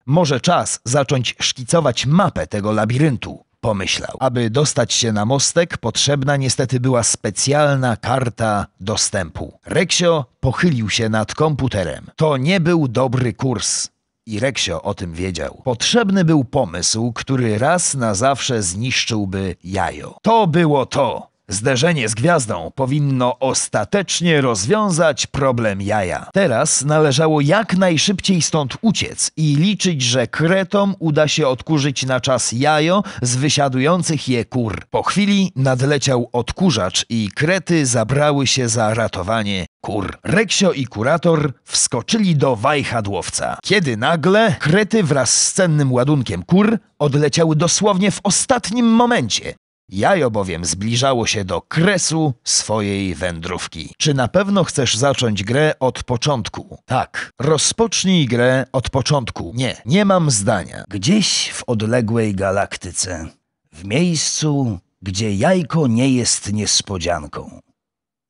może czas zacząć szkicować mapę tego labiryntu, pomyślał. Aby dostać się na mostek, potrzebna niestety była specjalna karta dostępu. Reksio pochylił się nad komputerem. To nie był dobry kurs. I Reksio o tym wiedział. Potrzebny był pomysł, który raz na zawsze zniszczyłby jajo. To było to. Zderzenie z gwiazdą powinno ostatecznie rozwiązać problem jaja. Teraz należało jak najszybciej stąd uciec i liczyć, że kretom uda się odkurzyć na czas jajo z wysiadujących je kur. Po chwili nadleciał odkurzacz i krety zabrały się za ratowanie kur. Reksio i kurator wskoczyli do wajchadłowca, kiedy nagle krety wraz z cennym ładunkiem kur odleciały dosłownie w ostatnim momencie. Jajo bowiem zbliżało się do kresu swojej wędrówki. Czy na pewno chcesz zacząć grę od początku? Tak. Rozpocznij grę od początku. Nie, nie mam zdania. Gdzieś w odległej galaktyce, w miejscu, gdzie jajko nie jest niespodzianką,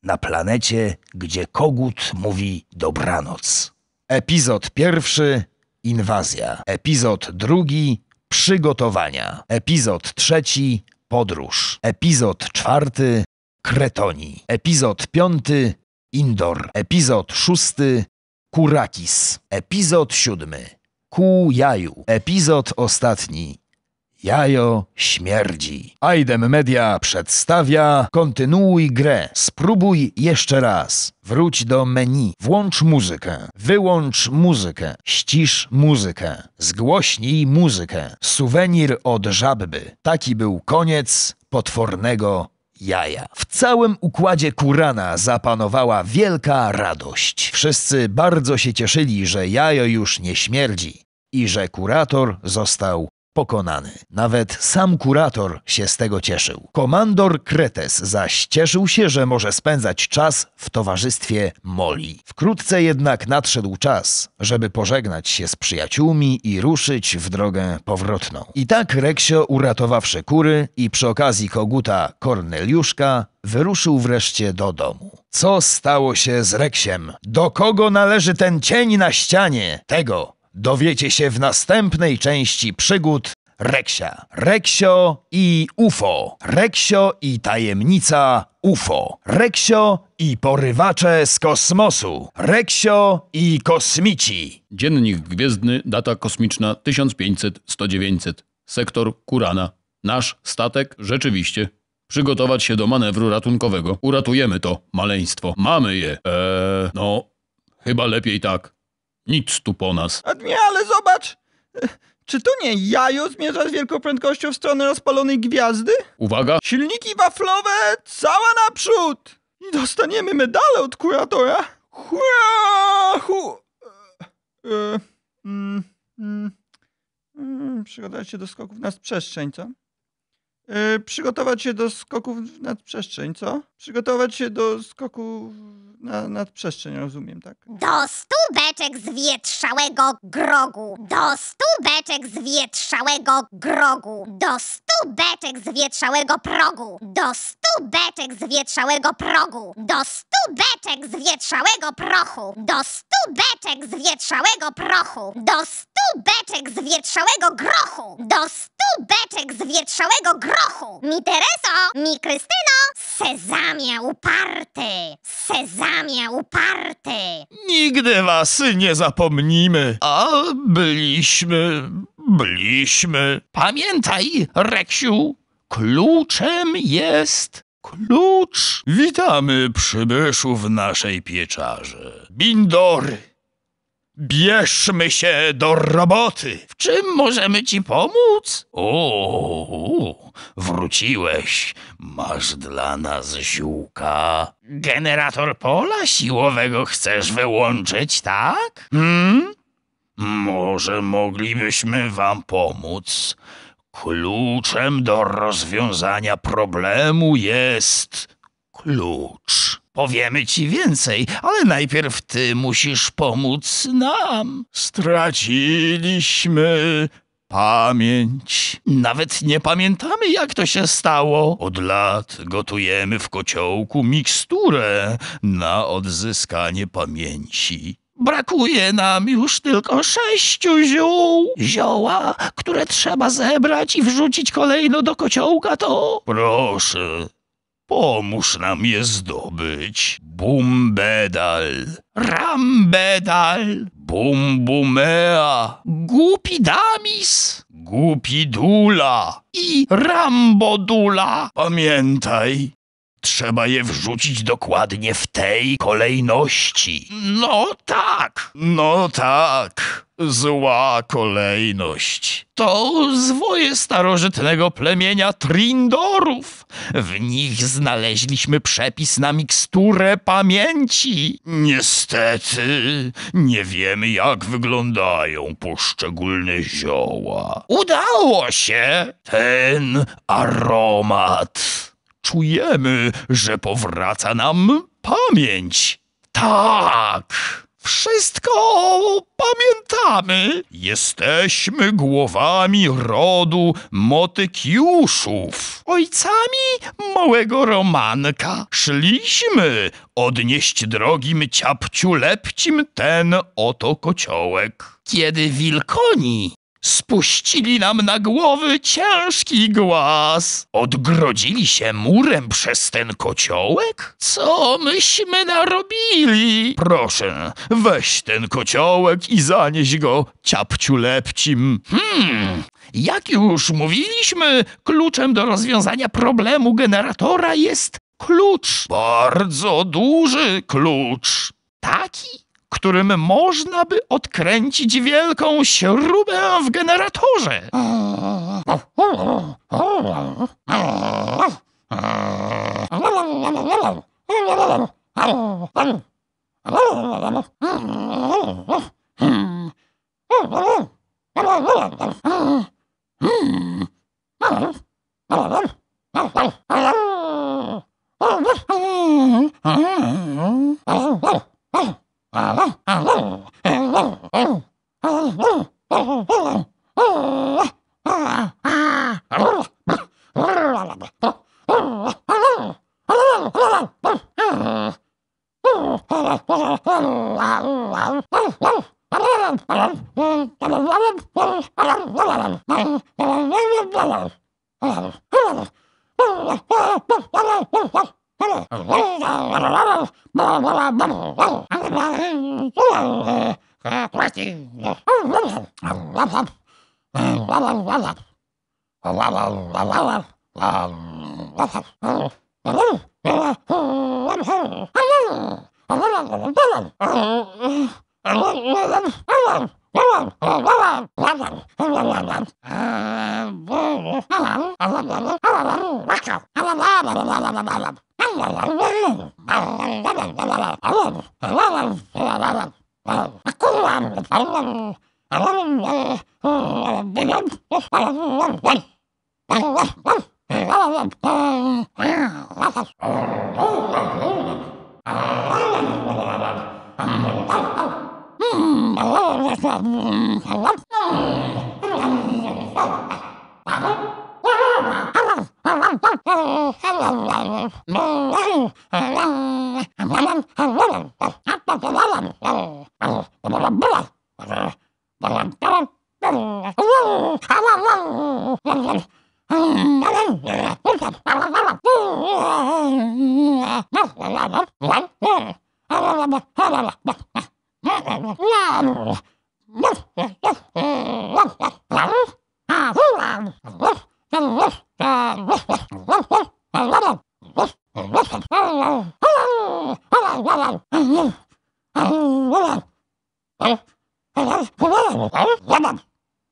na planecie, gdzie kogut mówi dobranoc. Epizod pierwszy Inwazja. Epizod drugi Przygotowania. Epizod trzeci podróż. Epizod czwarty Kretoni. Epizod piąty Indor. Epizod szósty Kurakis. Epizod siódmy Kujaju. Epizod ostatni Jajo śmierdzi. Aidem Media przedstawia Kontynuuj grę. Spróbuj jeszcze raz. Wróć do menu. Włącz muzykę. Wyłącz muzykę. Ścisz muzykę. Zgłośnij muzykę. Suwenir od żabby. Taki był koniec potwornego jaja. W całym układzie Kurana zapanowała wielka radość. Wszyscy bardzo się cieszyli, że jajo już nie śmierdzi i że kurator został pokonany. Nawet sam kurator się z tego cieszył. Komandor Kretes zaś cieszył się, że może spędzać czas w towarzystwie Moli. Wkrótce jednak nadszedł czas, żeby pożegnać się z przyjaciółmi i ruszyć w drogę powrotną. I tak Reksio, uratowawszy kury i przy okazji koguta Korneliuszka, wyruszył wreszcie do domu. Co stało się z Reksiem? Do kogo należy ten cień na ścianie? Tego dowiecie się w następnej części przygód Reksia. Reksio i UFO. Reksio i tajemnica UFO. Reksio i porywacze z kosmosu. Reksio i kosmici. Dziennik Gwiezdny, data kosmiczna 1500 1900 Sektor Kurana. Nasz statek rzeczywiście. Przygotować się do manewru ratunkowego. Uratujemy to maleństwo. Mamy je. Eee, no, chyba lepiej tak. Nic tu po nas. Nie, ale zobacz! Czy to nie jajo zmierza z wielką prędkością w stronę rozpalonej gwiazdy? Uwaga! Silniki waflowe cała naprzód! I dostaniemy medale od kuratora! Hurra! Hu... E, e, mm, mm, mm, przygotować się do skoków nad przestrzeń, co? E, przygotować się do skoków nad przestrzeń, co? Przygotować się do skoków? na, nad przestrzeń, rozumiem, tak? Do stu beczek zwietrzałego grogu. Do stu beczek zwietrzałego grogu. Do stu beczek zwietrzałego progu. Do stu beczek zwietrzałego progu. Do stu beczek zwietrzałego prochu. Do stu beczek zwietrzałego prochu. Do stu beczek zwietrzałego grochu. Do stu beczek zwietrzałego grochu. Mi Tereso, mi Krystyno, sezamie uparty. Sezamie ramię uparty. Nigdy was nie zapomnimy. A byliśmy, byliśmy. Pamiętaj, Reksiu, kluczem jest klucz. Witamy przybyszów naszej pieczarze, Bindory. Bierzmy się do roboty. W czym możemy ci pomóc? O, wróciłeś. Masz dla nas ziółka. Generator pola siłowego chcesz wyłączyć, tak? Hmm? Może moglibyśmy wam pomóc? Kluczem do rozwiązania problemu jest klucz. Powiemy ci więcej, ale najpierw ty musisz pomóc nam. Straciliśmy pamięć. Nawet nie pamiętamy, jak to się stało. Od lat gotujemy w kociołku miksturę na odzyskanie pamięci. Brakuje nam już tylko sześciu ziół. Zioła, które trzeba zebrać i wrzucić kolejno do kociołka, to... Proszę, Pomóż nam je zdobyć. Bumbedal, rambedal, bumbumea, gupidamis, gupidula i rambodula. Pamiętaj, Trzeba je wrzucić dokładnie w tej kolejności. No tak, no tak. Zła kolejność. To zwoje starożytnego plemienia Trindorów. W nich znaleźliśmy przepis na miksturę pamięci. Niestety nie wiemy, jak wyglądają poszczególne zioła. Udało się! Ten aromat czujemy, że powraca nam pamięć. Tak! Wszystko pamiętamy. Jesteśmy głowami rodu motykiuszów, ojcami małego Romanka. Szliśmy odnieść drogim ciapciu lepcim ten oto kociołek. Kiedy wilkoni spuścili nam na głowy ciężki głaz. Odgrodzili się murem przez ten kociołek? Co myśmy narobili? Proszę, weź ten kociołek i zanieś go ciapciu lepcim. Hmm, jak już mówiliśmy, kluczem do rozwiązania problemu generatora jest klucz. Bardzo duży klucz. Taki? którym można by odkręcić wielką śrubę w generatorze.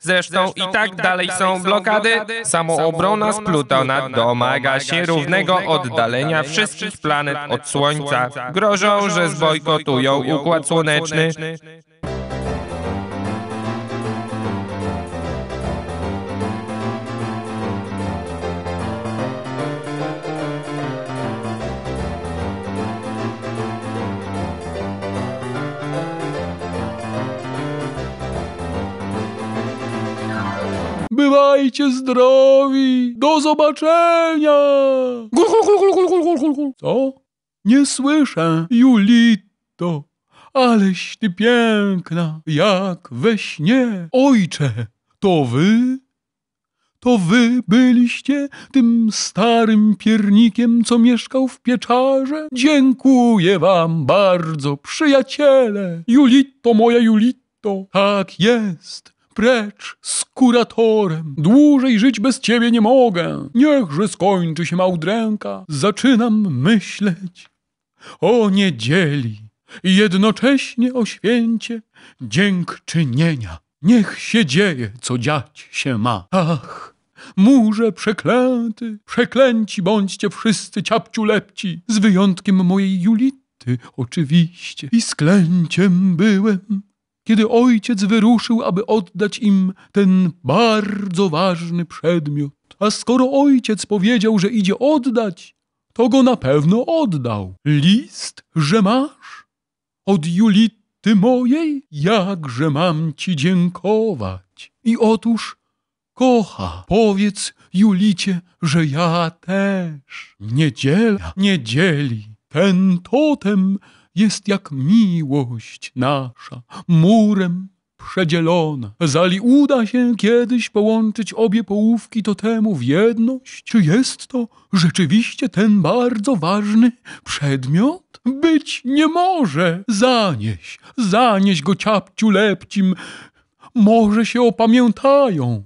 Zresztą tak i tak dalej są blokady. Samoobrona z Plutona domaga się równego oddalenia wszystkich planet od Słońca. Grożą, że zbojkotują Układ Słoneczny. Bywajcie zdrowi! Do zobaczenia! Co? Nie słyszę, Julito, aleś ty piękna, jak we śnie. Ojcze, to wy? To wy byliście tym starym piernikiem, co mieszkał w pieczarze? Dziękuję wam bardzo, przyjaciele. Julito, moja Julito. Tak jest. Precz z kuratorem! Dłużej żyć bez ciebie nie mogę! Niechże skończy się małdręka! Zaczynam myśleć o niedzieli i jednocześnie o święcie dziękczynienia. Niech się dzieje, co dziać się ma. Ach, murze przeklęty, przeklęci bądźcie wszyscy ciapciu lepci, z wyjątkiem mojej Julity oczywiście. I sklęciem byłem kiedy ojciec wyruszył, aby oddać im ten bardzo ważny przedmiot. A skoro ojciec powiedział, że idzie oddać, to go na pewno oddał. List, że masz? Od Julity mojej? Jakże mam ci dziękować? I otóż, kocha, powiedz Julicie, że ja też. Niedziela, niedzieli, ten totem jest jak miłość nasza, murem przedzielona. Zali uda się kiedyś połączyć obie połówki to temu w jedność, czy jest to rzeczywiście ten bardzo ważny przedmiot? Być nie może! Zanieś, zanieś go ciapciu lepcim, może się opamiętają.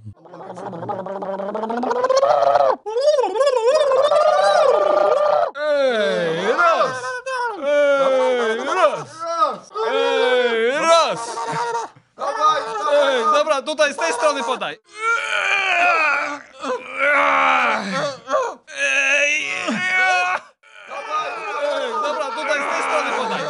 Ej, raz! Ej. Teraz! Dawaj, dawaj! dobra, tutaj z tej strony podaj. Ej, dobra, tutaj z tej strony podaj.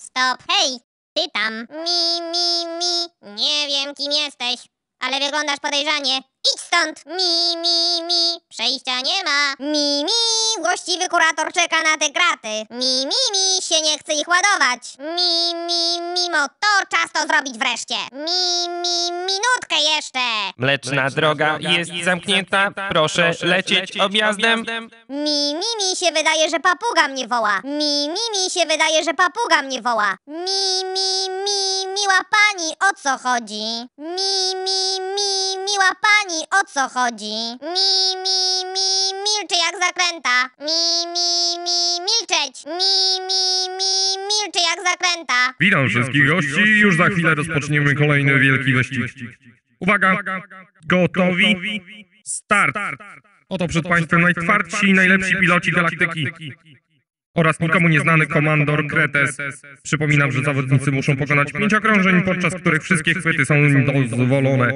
Stop, hej! Ty tam! Mi, mi, mi! Nie wiem, kim jesteś, ale wyglądasz podejrzanie. Idź stąd! Mi, mi, mi, przejścia nie ma. Mi, mi, właściwy kurator czeka na te kraty. Mi, mi, mi, się nie chce ich ładować. Mi, mi, mimo to czas to zrobić wreszcie. Mi, mi, minutkę jeszcze. Mleczna droga jest zamknięta. Proszę lecieć objazdem. Mi, mi, mi się wydaje, że papuga mnie woła. Mi, mi, mi się wydaje, że papuga mnie woła. Mi, mi, mi, miła pani, o co chodzi? Mi, mi, mi, miła pani o co chodzi? Mi, mi, mi, milczy jak zakręta. Mi, mi, mi, milczeć. Mi, mi, mi, milczy jak zakręta. Witam wszystkich gości. Już za chwilę rozpoczniemy kolejny wielki wyścig. Uwaga! Gotowi? Start! Oto przed Państwem najtwardsi i najlepsi piloci galaktyki oraz nikomu nieznany komandor Kretes. Przypominam, że zawodnicy muszą pokonać pięć okrążeń, podczas których wszystkie chwyty są im dozwolone.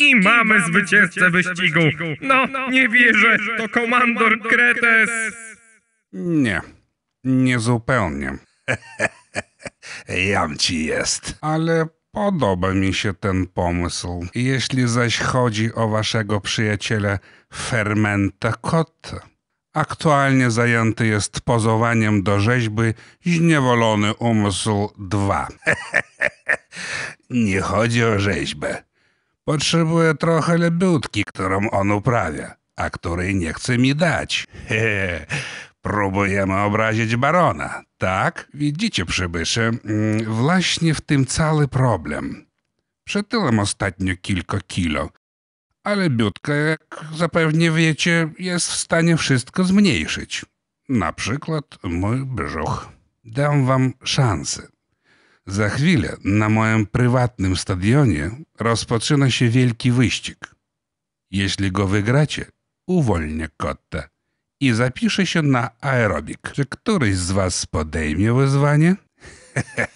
I mamy zwycięzcę wyścigu. No, no, nie wierzę, to komandor Kretes. Nie, nie zupełnie. Jam ci jest. Ale podoba mi się ten pomysł. Jeśli zaś chodzi o waszego przyjaciela Fermenta Kot, Aktualnie zajęty jest pozowaniem do rzeźby Zniewolony Umysł 2. Nie chodzi o rzeźbę. Potrzebuje trochę lebiutki, którą on uprawia, a której nie chce mi dać. Hehe. Próbujemy obrazić barona, tak? Widzicie, przybysze, mm, właśnie w tym cały problem. Przetyłem ostatnio kilka kilo, ale biutka, jak zapewne wiecie, jest w stanie wszystko zmniejszyć. Na przykład mój brzuch. Dam wam szansę. Za chwilę na moim prywatnym stadionie rozpoczyna się wielki wyścig. Jeśli go wygracie, uwolnię kotę i zapiszę się na aerobik. Czy któryś z was podejmie wyzwanie?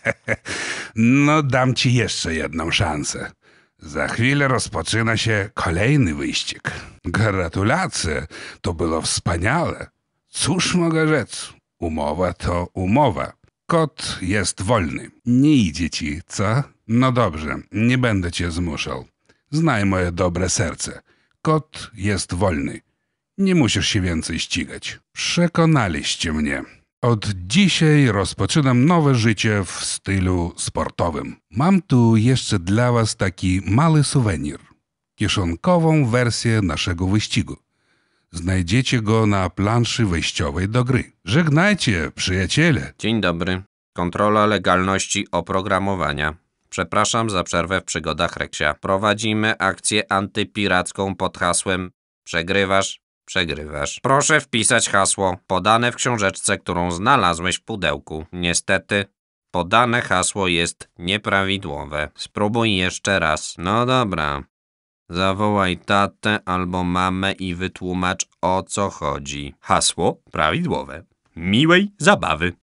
no dam ci jeszcze jedną szansę. Za chwilę rozpoczyna się kolejny wyścig. Gratulacje, to było wspaniale. Cóż mogę rzec? Umowa to umowa. Kot jest wolny. Nie idzie ci, co? No dobrze, nie będę cię zmuszał. Znaj moje dobre serce. Kot jest wolny. Nie musisz się więcej ścigać. Przekonaliście mnie. Od dzisiaj rozpoczynam nowe życie w stylu sportowym. Mam tu jeszcze dla Was taki mały suwenir. Kieszonkową wersję naszego wyścigu. Znajdziecie go na planszy wejściowej do gry. Żegnajcie, przyjaciele. Dzień dobry. Kontrola legalności oprogramowania. Przepraszam za przerwę w przygodach Reksia. Prowadzimy akcję antypiracką pod hasłem Przegrywasz, przegrywasz. Proszę wpisać hasło podane w książeczce, którą znalazłeś w pudełku. Niestety, podane hasło jest nieprawidłowe. Spróbuj jeszcze raz. No dobra. Zawołaj tatę albo mamę i wytłumacz o co chodzi. Hasło prawidłowe. Miłej zabawy.